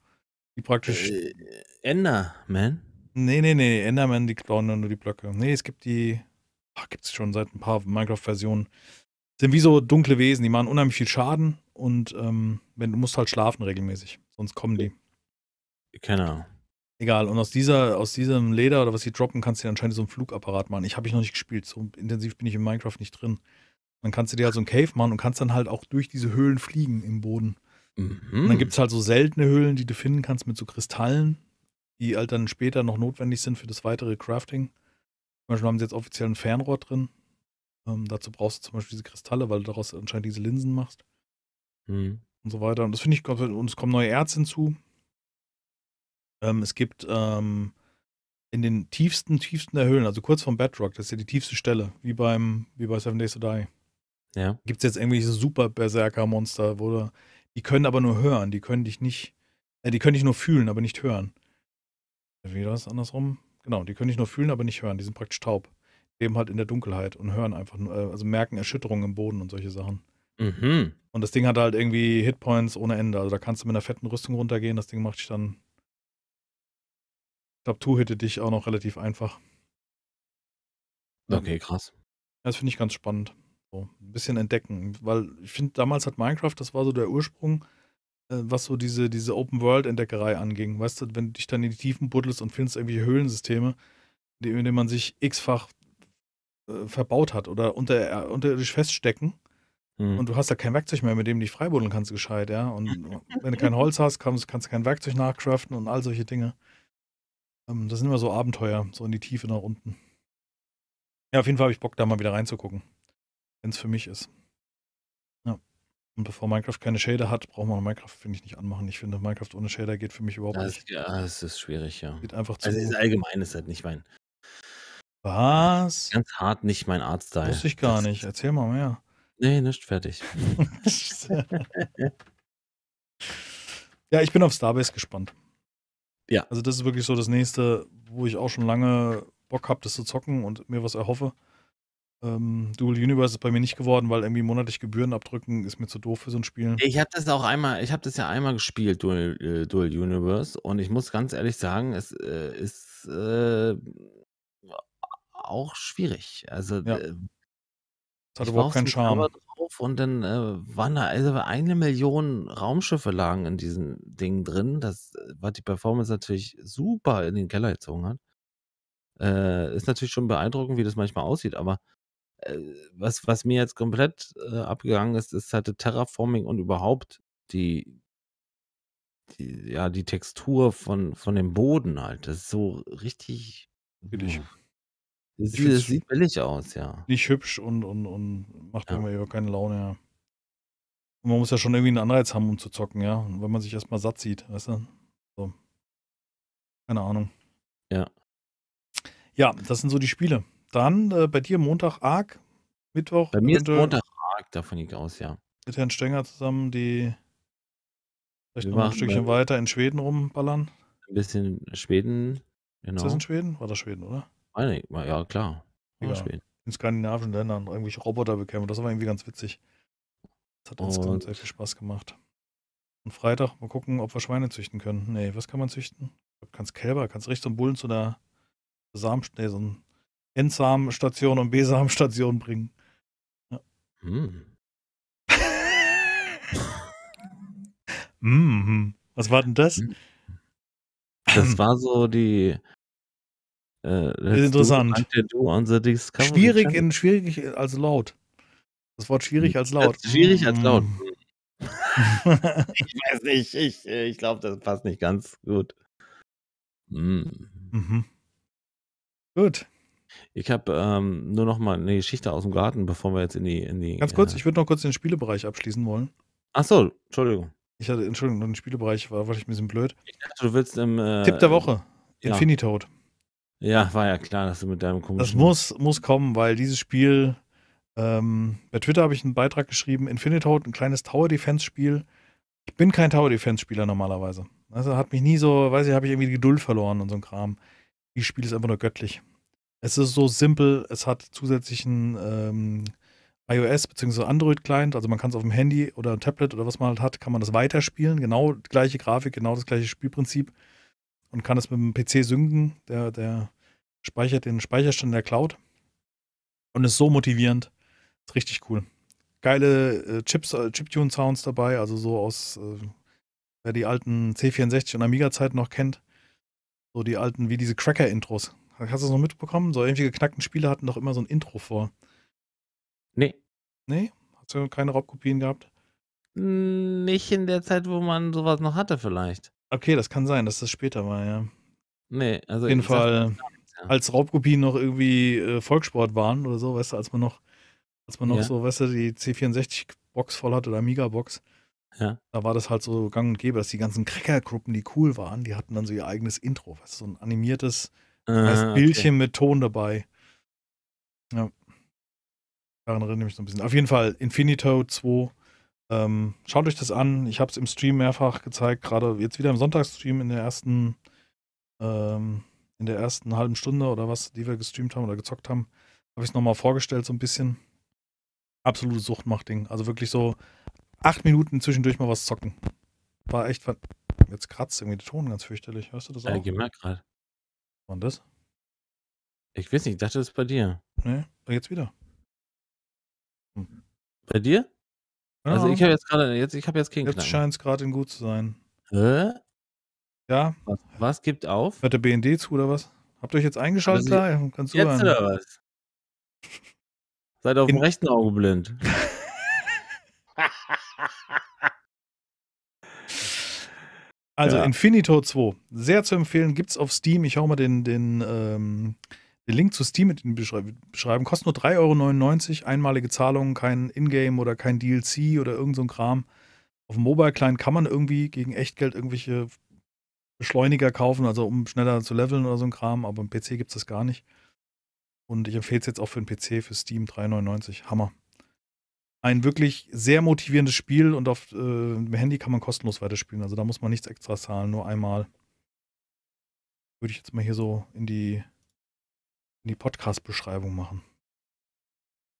die praktisch. Äh, Enderman? Nee, nee, nee, Enderman, die klauen nur die Blöcke. Nee, es gibt die, ach, es schon seit ein paar Minecraft-Versionen. Sind wie so dunkle Wesen, die machen unheimlich viel Schaden und ähm, wenn, du musst halt schlafen regelmäßig, sonst kommen die. Keine Ahnung. Egal, und aus, dieser, aus diesem Leder oder was sie droppen, kannst du dir anscheinend so einen Flugapparat machen. Ich habe ich noch nicht gespielt, so intensiv bin ich in Minecraft nicht drin. Dann kannst du dir halt so einen Cave machen und kannst dann halt auch durch diese Höhlen fliegen im Boden. Mhm. Und dann gibt es halt so seltene Höhlen, die du finden kannst mit so Kristallen, die halt dann später noch notwendig sind für das weitere Crafting. Zum Beispiel haben sie jetzt offiziell ein Fernrohr drin. Ähm, dazu brauchst du zum Beispiel diese Kristalle, weil du daraus anscheinend diese Linsen machst. Mhm. Und so weiter. Und das finde ich, und es kommen neue Erz hinzu. Ähm, es gibt ähm, in den tiefsten, tiefsten der Höhlen, also kurz vom Bedrock, das ist ja die tiefste Stelle, wie beim, wie bei Seven Days to Die. Ja. Gibt es jetzt irgendwelche super Berserker-Monster, wo du, die können aber nur hören, die können dich nicht, äh, die können dich nur fühlen, aber nicht hören. Wie das andersrum? Genau, die können dich nur fühlen, aber nicht hören. Die sind praktisch taub. Die leben halt in der Dunkelheit und hören einfach nur, äh, also merken Erschütterungen im Boden und solche Sachen. Mhm. Und das Ding hat halt irgendwie Hitpoints ohne Ende. Also da kannst du mit einer fetten Rüstung runtergehen, das Ding macht dich dann glaube, Two hätte dich auch noch relativ einfach. Okay, ähm, krass. Das finde ich ganz spannend. So, ein bisschen entdecken, weil ich finde, damals hat Minecraft, das war so der Ursprung, äh, was so diese, diese Open-World-Entdeckerei anging. Weißt du, wenn du dich dann in die Tiefen buddelst und findest irgendwie Höhlensysteme, in denen man sich x-fach äh, verbaut hat oder unter, äh, unterirdisch feststecken. Hm. Und du hast da kein Werkzeug mehr, mit dem du dich freibuddeln kannst, gescheit, ja. Und wenn du kein Holz hast, kannst, kannst du kein Werkzeug nachcraften und all solche Dinge. Ähm, das sind immer so Abenteuer, so in die Tiefe nach unten. Ja, auf jeden Fall habe ich Bock, da mal wieder reinzugucken, wenn es für mich ist. Ja. Und bevor Minecraft keine Shader hat, braucht man Minecraft, finde ich, nicht anmachen. Ich finde, Minecraft ohne Shader geht für mich überhaupt das, nicht. Ja, es ist schwierig, ja. Geht einfach also zu. Also, ist allgemein ist halt nicht mein. Was? Ganz hart nicht mein Artstyle. Wusste ich gar das nicht. Erzähl mal mehr. Nee, nicht fertig. ja, ich bin auf Starbase gespannt. Ja. Also das ist wirklich so das nächste, wo ich auch schon lange Bock habe, das zu zocken und mir was erhoffe. Ähm, Dual Universe ist bei mir nicht geworden, weil irgendwie monatlich Gebühren abdrücken ist mir zu doof für so ein Spiel. Ich habe das auch einmal, ich habe das ja einmal gespielt, Dual, äh, Dual, Universe, und ich muss ganz ehrlich sagen, es äh, ist äh, auch schwierig. Also ja. Es äh, hat überhaupt keinen Charme auf und dann äh, waren da also eine Million Raumschiffe lagen in diesen Dingen drin. Das äh, war die Performance natürlich super in den Keller gezogen hat. Äh, ist natürlich schon beeindruckend, wie das manchmal aussieht, aber äh, was, was mir jetzt komplett äh, abgegangen ist, ist halt Terraforming und überhaupt die, die, ja, die Textur von, von dem Boden halt. Das ist so richtig. Billig. Das, sieht, das sieht billig aus, ja. Nicht hübsch und, und, und macht ja. irgendwie keine Laune, ja. Und man muss ja schon irgendwie einen Anreiz haben, um zu zocken, ja. Und wenn man sich erstmal satt sieht, weißt du? So. Keine Ahnung. Ja. Ja, das sind so die Spiele. Dann äh, bei dir Montag Arg, Mittwoch. Bei mir ist Montag Arg, davon gehe ich aus, ja. Mit Herrn Stenger zusammen, die vielleicht noch ein Stückchen weiter in Schweden rumballern. Ein bisschen Schweden, genau. Ist das genau. in Schweden? War das Schweden, oder? Meine, ja, klar. Ja, In skandinavischen Ländern irgendwelche Roboter bekämpfen. Das war irgendwie ganz witzig. Das hat insgesamt und sehr viel Spaß gemacht. Und Freitag mal gucken, ob wir Schweine züchten können. Nee, was kann man züchten? kannst Kälber, kannst richtig so einen Bullen zu einer Samen, nee, so einer N-Samenstation und B-Samenstation bringen. Ja. Hm. mm. Was war denn das? Hm. Das war so die äh, Interessant. Schwierig in schwierig als laut. Das Wort schwierig als laut. schwierig als laut. Mm. ich weiß nicht, ich, ich glaube, das passt nicht ganz gut. Mm. Mhm. Gut. Ich habe ähm, nur noch mal eine Geschichte aus dem Garten, bevor wir jetzt in die. In die Ganz kurz, äh, ich würde noch kurz den Spielebereich abschließen wollen. Ach so, Entschuldigung. Ich hatte, Entschuldigung, den Spielebereich war, war ich ein bisschen blöd. Ich dachte, du willst im. Äh, Tipp der Woche: ja. Infinitoad. Ja, war ja klar, dass du mit deinem komischen. Das muss, muss kommen, weil dieses Spiel. Ähm, bei Twitter habe ich einen Beitrag geschrieben: Infinitoad, ein kleines Tower-Defense-Spiel. Ich bin kein Tower-Defense-Spieler normalerweise. Also hat mich nie so, weiß ich, habe ich irgendwie die Geduld verloren und so ein Kram. Dieses Spiel ist einfach nur göttlich. Es ist so simpel, es hat zusätzlichen ähm, iOS bzw. Android-Client, also man kann es auf dem Handy oder Tablet oder was man halt hat, kann man das weiterspielen. Genau die gleiche Grafik, genau das gleiche Spielprinzip und kann das mit dem PC synken. Der, der speichert den Speicherstand der Cloud und ist so motivierend. Ist richtig cool. Geile äh, Chips, äh, Chiptune-Sounds dabei, also so aus, äh, wer die alten C64 und Amiga-Zeiten noch kennt, so die alten, wie diese Cracker-Intros. Hast du das noch mitbekommen? So irgendwie geknackten Spiele hatten doch immer so ein Intro vor. Nee. Nee? Hast du keine Raubkopien gehabt? Nicht in der Zeit, wo man sowas noch hatte, vielleicht. Okay, das kann sein, dass das später war, ja. Nee, also. Auf jeden Fall, ja. als Raubkopien noch irgendwie äh, Volkssport waren oder so, weißt du, als man noch, als man noch ja. so, weißt du, die C64-Box voll hatte oder Amiga-Box. Ja. Da war das halt so gang und gäbe, dass die ganzen Cracker-Gruppen, die cool waren, die hatten dann so ihr eigenes Intro, weißt du, so ein animiertes ah, Bildchen okay. mit Ton dabei. Ja. Daran erinnere ich mich so ein bisschen. Auf jeden Fall, Infinito 2 ähm, schaut euch das an. Ich habe es im Stream mehrfach gezeigt, gerade jetzt wieder im Sonntagsstream in der ersten ähm, in der ersten halben Stunde oder was, die wir gestreamt haben oder gezockt haben, habe ich es nochmal vorgestellt so ein bisschen. Absolute Sucht macht Ding. Also wirklich so acht Minuten zwischendurch mal was zocken. War echt. Jetzt kratzt irgendwie der Ton ganz fürchterlich. Hörst du das auch? Ja, gemerkt gerade. Wann das? Ich weiß nicht, ich dachte, das ist bei dir. Nee, jetzt wieder. Hm. Bei dir? Also ich habe jetzt gerade, jetzt, ich habe jetzt keinen Jetzt scheint es gerade gut zu sein. Hä? Ja. Was, was, gibt auf? Hört der BND zu oder was? Habt ihr euch jetzt eingeschaltet? Also, Kannst du jetzt hören. oder was? Seid auf In dem rechten Auge blind. also ja. Infinito 2, sehr zu empfehlen, gibt's auf Steam. Ich hau mal den, den ähm, den Link zu Steam in den Beschreibung. Kostet nur 3,99 Euro. Einmalige Zahlungen, kein Ingame oder kein DLC oder irgend so ein Kram. Auf dem Mobile Client kann man irgendwie gegen Echtgeld irgendwelche Beschleuniger kaufen, also um schneller zu leveln oder so ein Kram, aber im PC gibt es das gar nicht. Und ich empfehle es jetzt auch für den PC, für Steam 3,99. Hammer. Ein wirklich sehr motivierendes Spiel und auf äh, dem Handy kann man kostenlos weiterspielen. Also da muss man nichts extra zahlen, nur einmal. Würde ich jetzt mal hier so in die in die Podcast-Beschreibung machen.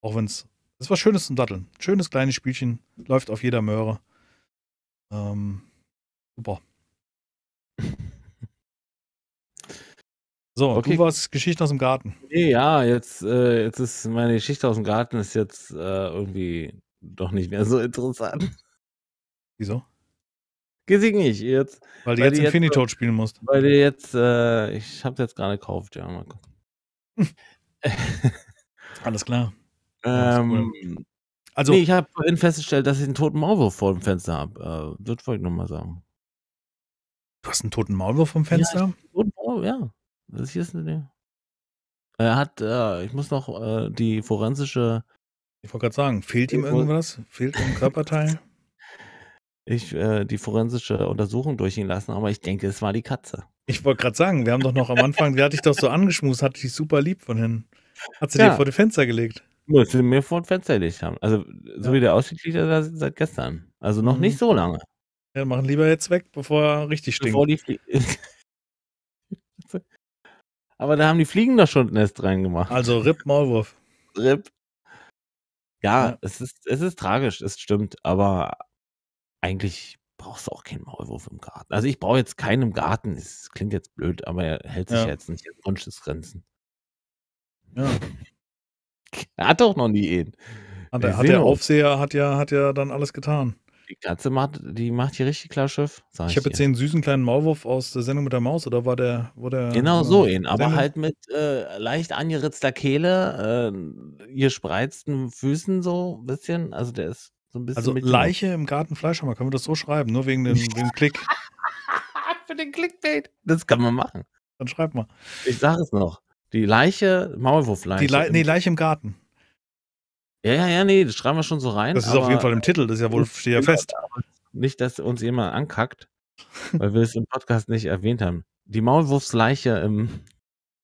Auch wenn es. ist was Schönes zum Datteln. Schönes kleines Spielchen. Läuft auf jeder Möhre. Ähm, super. So, okay. du warst Geschichte aus dem Garten. ja, jetzt, äh, jetzt ist meine Geschichte aus dem Garten ist jetzt äh, irgendwie doch nicht mehr so interessant. Wieso? Gesig nicht. Jetzt, weil, weil du jetzt Infinitod spielen musst. Weil du jetzt, äh, ich hab's jetzt gerade gekauft, ja, mal gucken. Alles klar. Ähm, cool. also, nee, ich habe vorhin festgestellt, dass ich einen toten Maulwurf vor dem Fenster habe. Äh, das wollte ich nochmal sagen. Du hast einen toten Maulwurf vom Fenster? Ja, Maulwurf, ja. Das also hier ist eine Er hat, äh, ich muss noch äh, die forensische. Ich wollte gerade sagen, fehlt ihm irgendwas? Fehlt ihm ein Körperteil? ich äh, die forensische Untersuchung durchgehen lassen, aber ich denke, es war die Katze. Ich wollte gerade sagen, wir haben doch noch am Anfang, wer hatte ich doch so angeschmust, hatte ich super lieb von hinten. Hat sie ja. dir vor die Fenster gelegt. Nur, sie mir vor die Fenster gelegt haben. Also, so ja. wie der aussieht, da er seit gestern. Also noch mhm. nicht so lange. Ja, machen lieber jetzt weg, bevor er richtig stinkt. Bevor die Aber da haben die Fliegen doch schon ein Nest reingemacht. Also RIP Maulwurf. RIP. Ja, ja, Es, ist, es ist tragisch, es stimmt, aber eigentlich brauchst du auch keinen Maulwurf im Garten. Also ich brauche jetzt keinen im Garten. Das klingt jetzt blöd, aber er hält sich ja. jetzt nicht an Grundstücksgrenzen. Ja. Er hat doch noch nie einen. Hat der, hat der Aufseher hat ja, hat ja dann alles getan. Die Katze macht, die macht hier richtig klar Schiff. ich habe jetzt den süßen kleinen Maulwurf aus der Sendung mit der Maus, oder war der, wo der. Genau so ihn, aber halt mit äh, leicht angeritzter Kehle, äh, gespreizten Füßen so ein bisschen. Also der ist so ein bisschen also Leiche im Garten Fleischhammer, können wir das so schreiben, nur wegen dem, wegen Klick. Für den Clickbait. Das kann man machen. Dann schreib mal. Ich sage es noch. Die Leiche, Maulwurfleiche. Die Le nee, Leiche im Garten. Ja, ja, ja, nee, das schreiben wir schon so rein. Das ist auf jeden Fall im Titel, das ist ja wohl, steht ja fest. Nicht, dass uns jemand ankackt, weil wir es im Podcast nicht erwähnt haben. Die Maulwurfsleiche im.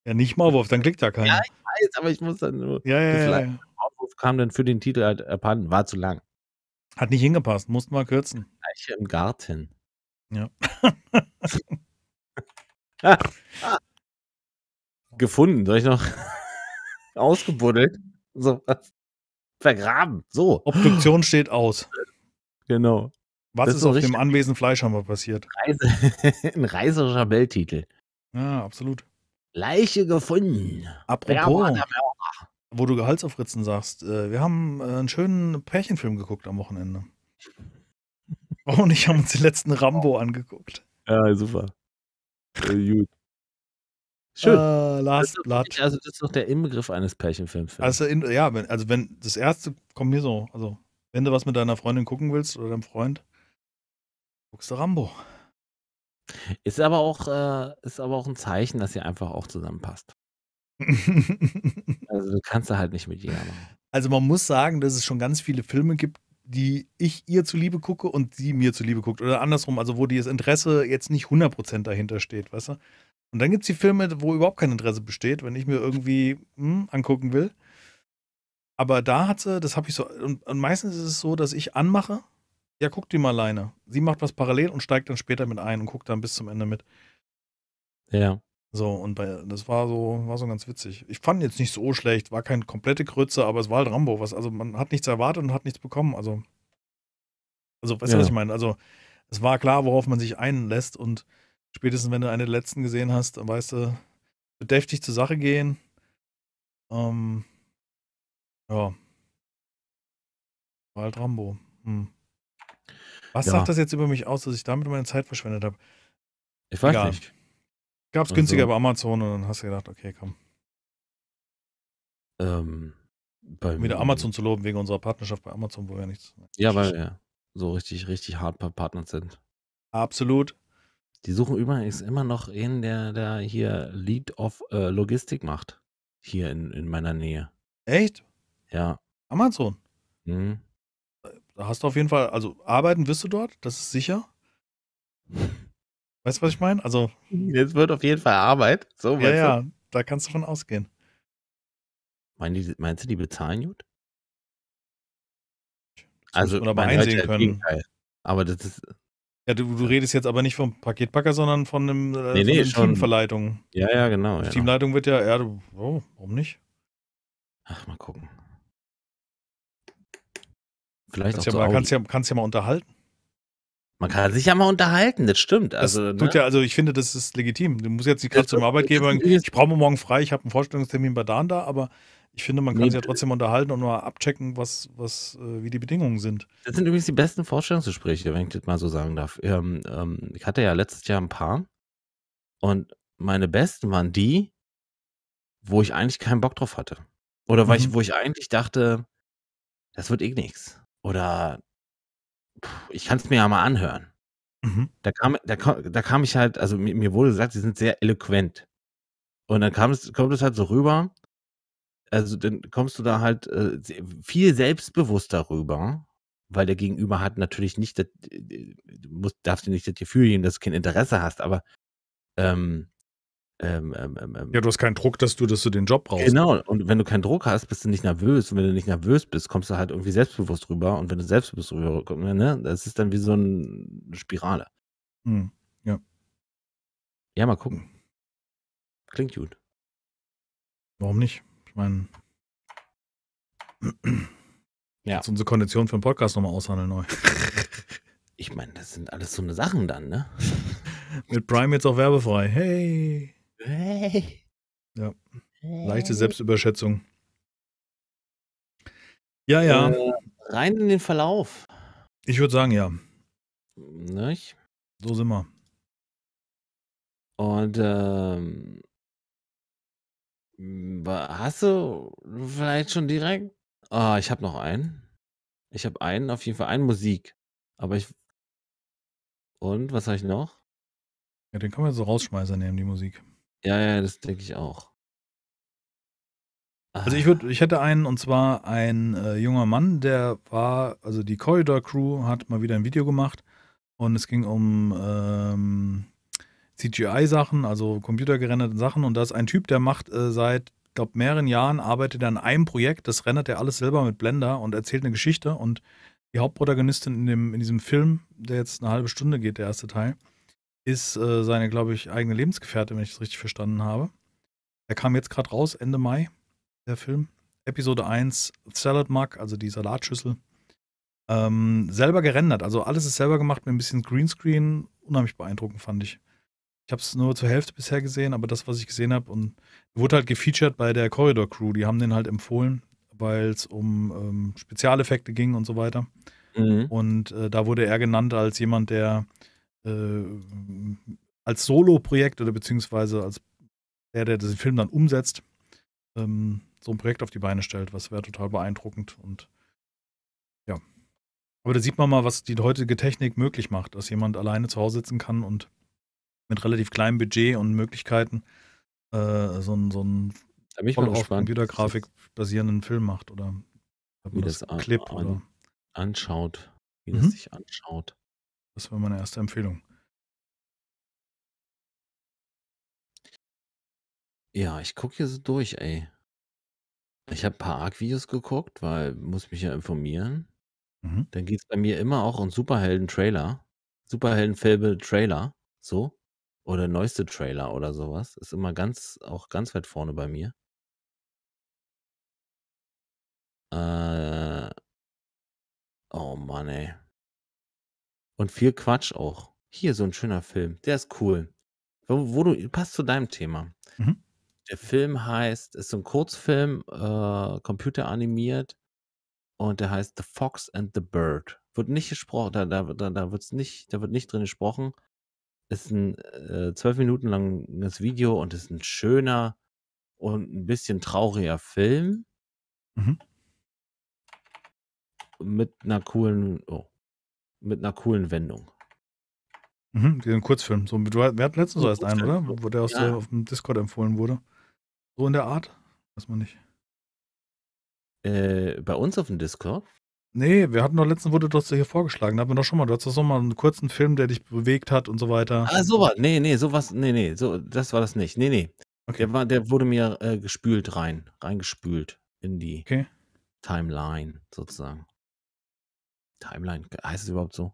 Ja, nicht Maulwurf, dann klickt da keiner. Ja, ich weiß, aber ich muss dann nur. Ja, ja, ja, Maulwurf kam dann für den Titel halt erpannt, war zu lang. Hat nicht hingepasst, mussten mal kürzen. Eiche im Garten. Ja. Gefunden, soll ich noch ausgebuddelt? So, vergraben. So. Obduktion steht aus. Genau. Was das ist, auf dem Anwesen Fleischhammer passiert? Reise, ein reiserischer Belltitel. Ja, absolut. Leiche gefunden. Apropos. Ja, wo du Gehaltsaufritzen sagst, äh, wir haben äh, einen schönen Pärchenfilm geguckt am Wochenende. Und ich Haben uns den letzten Rambo angeguckt. Ja, super. Äh, gut. Schön. Uh, Last Blood. Also, das ist doch der Inbegriff eines Pärchenfilms. Also, in, ja, wenn, also, wenn das erste kommt mir so. Also, wenn du was mit deiner Freundin gucken willst oder deinem Freund, guckst du Rambo. Ist aber auch, äh, ist aber auch ein Zeichen, dass ihr einfach auch zusammenpasst. also du kannst da halt nicht mit jeder machen. Also man muss sagen, dass es schon ganz viele Filme gibt, die ich ihr zuliebe gucke und sie mir zuliebe guckt. Oder andersrum, also wo das Interesse jetzt nicht 100% dahinter steht, weißt du? Und dann gibt es die Filme, wo überhaupt kein Interesse besteht, wenn ich mir irgendwie hm, angucken will. Aber da hat sie, das habe ich so, und, und, meistens ist es so, dass ich anmache, ja, guck die mal alleine. Sie macht was parallel und steigt dann später mit ein und guckt dann bis zum Ende mit. Ja. So, und bei, das war so, war so ganz witzig. Ich fand jetzt nicht so schlecht, war keine komplette Krütze, aber es war halt Rambo. Was, also man hat nichts erwartet und hat nichts bekommen. Also, also weißt du, ja. was ich meine? Also, es war klar, worauf man sich einlässt und spätestens, wenn du eine der letzten gesehen hast, dann weißt du, bedächtig zur Sache gehen. Ähm, ja. War halt Rambo. Hm. Was ja. sagt das jetzt über mich aus, dass ich damit meine Zeit verschwendet habe? Ich weiß Egal. nicht. Gab es günstiger also, bei Amazon und dann hast du gedacht, okay, komm. Ähm, um wieder Amazon zu loben wegen unserer Partnerschaft bei Amazon, wo wir nichts. Ja, weil wir so richtig, richtig hart Partner sind. Absolut. Die suchen übrigens immer noch einen, der, der hier Lead of äh, Logistik macht. Hier in, in meiner Nähe. Echt? Ja. Amazon? Mhm. Da hast du auf jeden Fall, also arbeiten wirst du dort, das ist sicher. Weißt du, was ich meine? Also. Jetzt wird auf jeden Fall Arbeit. So, ja, ja, da kannst du von ausgehen. Die, meinst du, die bezahlen gut? also, man aber einsehen ja können. Gegenteil. Aber das ist. Ja, du, du, redest jetzt aber nicht vom Paketpacker, sondern von einem äh, nee, nee, von Teamverleitung. Ja, ja, genau. Die ja. Teamleitung wird ja, ja, du, oh, warum nicht? Ach, mal gucken. Vielleicht kannst auch ja, so mal, kannst, ja, kannst ja mal unterhalten. Man kann sich ja mal unterhalten, das stimmt. Also, das tut ne? ja, also ich finde, das ist legitim. Du musst jetzt nicht gerade zum Arbeitgeber, ich brauche morgen frei, ich habe einen Vorstellungstermin bei Dan da, aber ich finde, man kann nee, sich ja trotzdem unterhalten und mal abchecken, was, was, äh, wie die Bedingungen sind. Das sind übrigens die besten Vorstellungsgespräche, wenn ich das mal so sagen darf. Ähm, ähm, ich hatte ja letztes Jahr ein paar und meine besten waren die, wo ich eigentlich keinen Bock drauf hatte. Oder mhm. ich, wo ich eigentlich dachte, das wird eh nichts. Oder ich kann es mir ja mal anhören. Mhm. Da, kam, da, da kam ich halt, also mir, mir wurde gesagt, sie sind sehr eloquent. Und dann kam es, kommt es halt so rüber, also dann kommst du da halt äh, viel selbstbewusster rüber, weil der Gegenüber hat natürlich nicht, das, äh, du musst, darfst dir nicht das Gefühl geben, dass du kein Interesse hast, aber ähm, ähm, ähm, ähm, ähm, ja, du hast keinen Druck, dass du, dass du den Job brauchst. Genau, und wenn du keinen Druck hast, bist du nicht nervös. Und wenn du nicht nervös bist, kommst du halt irgendwie selbstbewusst rüber. Und wenn du selbstbewusst rüber kommst, ne, das ist dann wie so eine Spirale. Hm, ja. Ja, mal gucken. Klingt gut. Warum nicht? Ich meine. ja. Jetzt unsere Kondition für den Podcast nochmal aushandeln neu. ich meine, das sind alles so eine Sachen dann, ne? Mit Prime jetzt auch werbefrei. Hey. Äh. Ja. Leichte äh. Selbstüberschätzung. Ja, ja. Äh, rein in den Verlauf. Ich würde sagen, ja. Nicht? So sind wir. Und ähm, hast du vielleicht schon direkt? Ah, oh, ich habe noch einen. Ich habe einen, auf jeden Fall einen Musik. Aber ich. Und was habe ich noch? Ja, den kann man so rausschmeißen nehmen, die Musik. Ja, ja, das denke ich auch. Ah. Also ich ah. würde, ich hätte einen und zwar ein äh, junger Mann, der war, also die Corridor Crew hat mal wieder ein Video gemacht und es ging um ähm, CGI-Sachen, also computergerenderte Sachen und da ist ein Typ, der macht äh, seit, glaube mehreren Jahren arbeitet er an einem Projekt, das rendert er alles selber mit Blender und erzählt eine Geschichte und die Hauptprotagonistin in, dem, in diesem Film, der jetzt eine halbe Stunde geht, der erste Teil, ist äh, seine, glaube ich, eigene Lebensgefährtin, wenn ich es richtig verstanden habe. Er kam jetzt gerade raus, Ende Mai, der Film. Episode 1, Salad Mug, also die Salatschüssel. Ähm, selber gerendert, also alles ist selber gemacht mit ein bisschen Greenscreen. Unheimlich beeindruckend, fand ich. Ich habe es nur zur Hälfte bisher gesehen, aber das, was ich gesehen habe, und wurde halt gefeatured bei der Corridor Crew. Die haben den halt empfohlen, weil es um ähm, Spezialeffekte ging und so weiter. Mhm. Und äh, da wurde er genannt als jemand, der äh, als Solo-Projekt oder beziehungsweise als der, der diesen Film dann umsetzt, ähm, so ein Projekt auf die Beine stellt, was wäre total beeindruckend und ja. Aber da sieht man mal, was die heutige Technik möglich macht, dass jemand alleine zu Hause sitzen kann und mit relativ kleinem Budget und Möglichkeiten äh, so einen so ein auf Computergrafik basierenden Film macht oder wie das Clip an, oder anschaut, wie mhm. das sich anschaut. Das war meine erste Empfehlung. Ja, ich gucke hier so durch, ey. Ich habe ein paar Arc-Videos geguckt, weil muss mich ja informieren. Mhm. Dann geht es bei mir immer auch um Superhelden-Trailer. Superhelden-Filme-Trailer, so. Oder neueste Trailer oder sowas. Ist immer ganz, auch ganz weit vorne bei mir. Äh, oh Mann, ey. Und viel Quatsch auch. Hier so ein schöner Film, der ist cool. Wo, wo du, passt zu deinem Thema. Mhm. Der Film heißt, ist so ein Kurzfilm, äh, computeranimiert und der heißt The Fox and the Bird. Wird nicht gesprochen, da, da, da, da, wird's nicht, da wird nicht drin gesprochen. Ist ein äh, zwölf äh, Minuten langes Video und ist ein schöner und ein bisschen trauriger Film. Mhm. Mit einer coolen, oh, mit einer coolen Wendung. Mhm, den Kurzfilm. So, wir hatten letztens so erst einen, oder? Wo der aus ja. der, auf dem Discord empfohlen wurde. So in der Art? Weiß man nicht. Äh, bei uns auf dem Discord? Nee, wir hatten doch letztens, wurde das hier vorgeschlagen. Da hatten wir doch schon mal, du hattest doch schon mal einen kurzen Film, der dich bewegt hat und so weiter. Ah, sowas. Nee, nee, sowas. Nee, nee, so, das war das nicht. Nee, nee. Okay. Der, war, der wurde mir äh, gespült rein. Reingespült in die okay. Timeline sozusagen. Timeline, heißt es überhaupt so?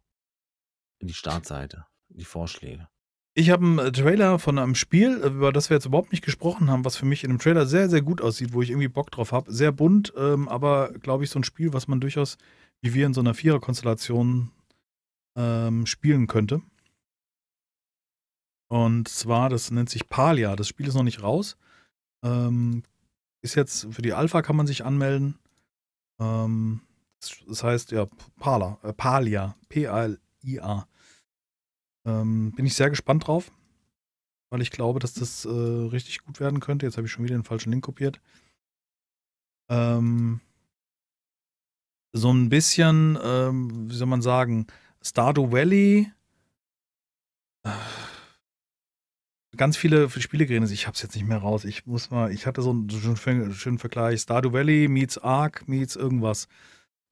Die Startseite, die Vorschläge. Ich habe einen äh, Trailer von einem Spiel, äh, über das wir jetzt überhaupt nicht gesprochen haben, was für mich in dem Trailer sehr, sehr gut aussieht, wo ich irgendwie Bock drauf habe. Sehr bunt, ähm, aber glaube ich, so ein Spiel, was man durchaus, wie wir in so einer Viererkonstellation ähm, spielen könnte. Und zwar, das nennt sich Palia. Das Spiel ist noch nicht raus. Ähm, ist jetzt für die Alpha kann man sich anmelden. Ähm, das heißt ja Pala, äh, Palia, P-A-L-I-A. Ähm, bin ich sehr gespannt drauf, weil ich glaube, dass das äh, richtig gut werden könnte. Jetzt habe ich schon wieder den falschen Link kopiert. Ähm, so ein bisschen, ähm, wie soll man sagen, Stardew Valley. ganz viele Spiele geredet. Ich habe es jetzt nicht mehr raus. Ich muss mal, ich hatte so einen schönen Vergleich. Stardew Valley meets Ark meets irgendwas.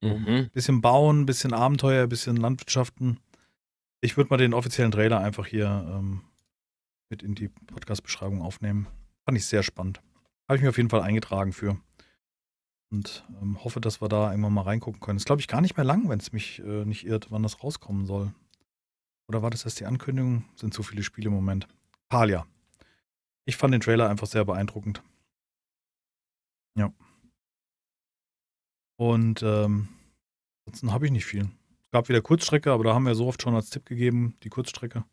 Mhm. Bisschen bauen, bisschen Abenteuer, bisschen Landwirtschaften. Ich würde mal den offiziellen Trailer einfach hier ähm, mit in die Podcast-Beschreibung aufnehmen. Fand ich sehr spannend. Habe ich mir auf jeden Fall eingetragen für. Und ähm, hoffe, dass wir da irgendwann mal reingucken können. Ist, glaube ich, gar nicht mehr lang, wenn es mich äh, nicht irrt, wann das rauskommen soll. Oder war das erst die Ankündigung? Sind zu viele Spiele im Moment. Palia. Ich fand den Trailer einfach sehr beeindruckend. Ja. Und ähm, ansonsten habe ich nicht viel. Es gab wieder Kurzstrecke, aber da haben wir so oft schon als Tipp gegeben, die Kurzstrecke.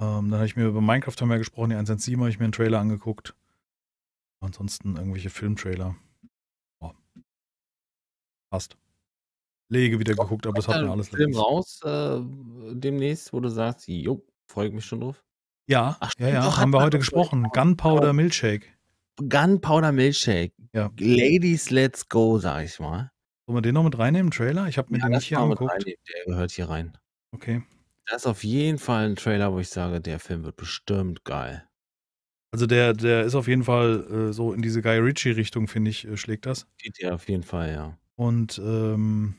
Ähm, dann habe ich mir über Minecraft haben wir gesprochen, die 117 habe ich mir einen Trailer angeguckt. Ansonsten irgendwelche Filmtrailer. Oh. Passt. Lege wieder Kommt geguckt, aber das hat mir alles Film raus äh, demnächst, wo du sagst, jo, freue ich mich schon drauf. Ja, Ach, ja, ja, haben wir heute gesprochen. Gunpowder genau. Milkshake. Gunpowder Milkshake. Ja. Ladies, let's go, sag ich mal. Sollen wir den noch mit reinnehmen, Trailer? Ich habe mir ja, den nicht hier angeguckt. Der gehört hier rein. Okay. Das ist auf jeden Fall ein Trailer, wo ich sage, der Film wird bestimmt geil. Also der, der ist auf jeden Fall äh, so in diese Guy Ritchie-Richtung, finde ich, äh, schlägt das. Geht ja auf jeden Fall, ja. Und ähm,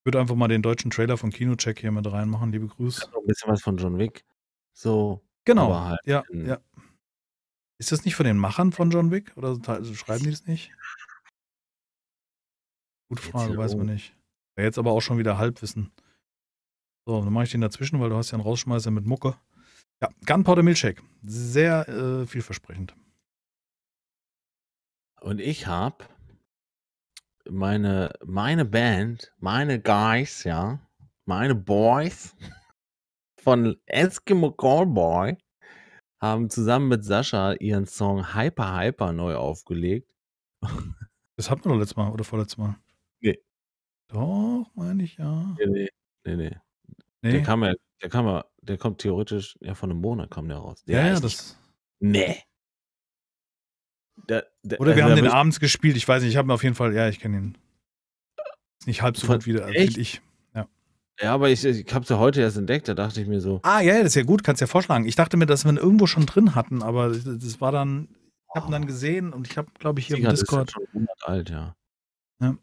ich würde einfach mal den deutschen Trailer von Kinocheck hier mit reinmachen. Liebe Grüße. Ein bisschen was von John Wick. So. Genau. Halt ja, ja. Ist das nicht von den Machern von John Wick? Oder schreiben die es nicht? Gute Frage, weiß man nicht. Ja, jetzt aber auch schon wieder Halbwissen. So, dann mache ich den dazwischen, weil du hast ja einen Rausschmeißer mit Mucke. Ja, Gunpowder Milkshake. Sehr äh, vielversprechend. Und ich habe meine, meine Band, meine Guys, ja, meine Boys von Eskimo Callboy haben zusammen mit Sascha ihren Song Hyper Hyper neu aufgelegt. Das hatten wir doch letztes Mal oder vorletztes Mal. Nee. Doch, meine ich ja. Nee, nee, nee. nee. nee. Der kam ja, der kam ja, der kommt theoretisch, ja, von einem Monat kam der raus. Der ja, ja, das. nee. Da, da, oder wir also, haben den abends gespielt, ich weiß nicht, ich habe mir auf jeden Fall, ja, ich kenne ihn. Ist nicht halb so gut wie finde ich. Ja, aber ich, ich habe sie ja heute erst entdeckt, da dachte ich mir so. Ah, ja, das ist ja gut, kannst ja vorschlagen. Ich dachte mir, dass wir ihn irgendwo schon drin hatten, aber das war dann, ich habe ihn dann gesehen und ich habe, glaube ich, hier Siegert im Discord. Ist ja schon 100 alt, ja. ja.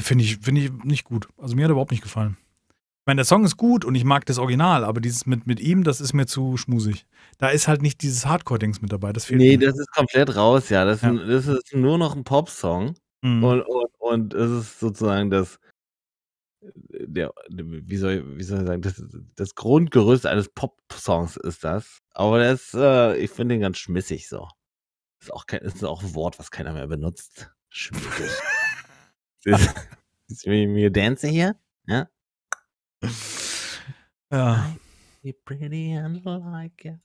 Finde ich, find ich nicht gut. Also mir hat er überhaupt nicht gefallen. Ich meine, der Song ist gut und ich mag das Original, aber dieses mit, mit ihm, das ist mir zu schmusig. Da ist halt nicht dieses Hardcore-Dings mit dabei. Das fehlt nee, mir. das ist komplett raus, ja. Das, ja. Ist, das ist nur noch ein Pop-Song. Mhm. Und, und, und ist sozusagen das der, wie soll, ich, wie soll ich sagen, das, das Grundgerüst eines Pop-Songs ist das. Aber das, äh, ich finde den ganz schmissig so. Ist auch, kein, ist auch ein Wort, was keiner mehr benutzt. Schmissig. ist, ist wie, mir Dance hier, ja? Ja. pretty and like it.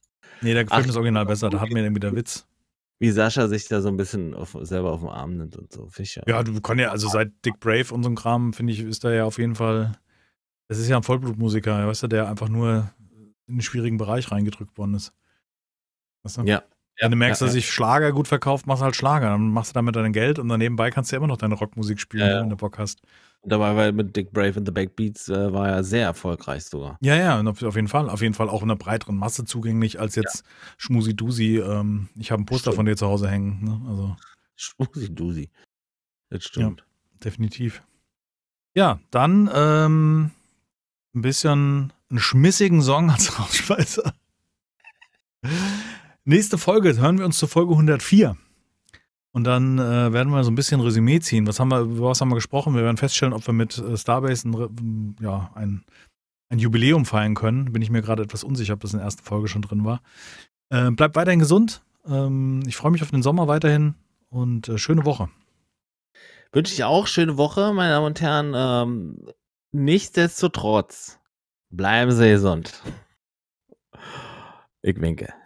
Nee, da gefällt mir das Original besser. Da hat mir irgendwie der Witz wie Sascha sich da so ein bisschen auf, selber auf den Arm nimmt und so. Fischer. Ja, ja, du kannst ja, also seit Dick Brave und so Kram, finde ich, ist da ja auf jeden Fall. Das ist ja ein Vollblutmusiker, weißt du, der einfach nur in den schwierigen Bereich reingedrückt worden ist. Weißt du? Ja. Wenn du merkst, ja, dass sich ja. Schlager gut verkauft, machst du halt Schlager. Dann machst du damit dein Geld und dann nebenbei kannst du ja immer noch deine Rockmusik spielen, ja, ne, wenn du Bock hast. Und dabei war mit Dick Brave and the Backbeats äh, war er sehr erfolgreich sogar. Ja, ja, auf, jeden Fall. Auf jeden Fall auch in einer breiteren Masse zugänglich als jetzt ja. Schmusi Dusi. Ähm, ich habe ein Poster stimmt. von dir zu Hause hängen. Ne? Also. Schmusi Dusi. Das stimmt. Ja, definitiv. Ja, dann ähm, ein bisschen einen schmissigen Song als Rausschweißer. Nächste Folge hören wir uns zur Folge 104. Und dann äh, werden wir so ein bisschen Resümee ziehen. Was haben wir, über was haben wir gesprochen? Wir werden feststellen, ob wir mit äh, Starbase ein, mm, ja, ein, ein Jubiläum feiern können. Bin ich mir gerade etwas unsicher, ob das in der ersten Folge schon drin war. Äh, bleibt weiterhin gesund. Ähm, ich freue mich auf den Sommer weiterhin und äh, schöne Woche. Wünsche ich auch schöne Woche, meine Damen und Herren. Ähm, nichtsdestotrotz, bleiben Sie gesund. Ich winke.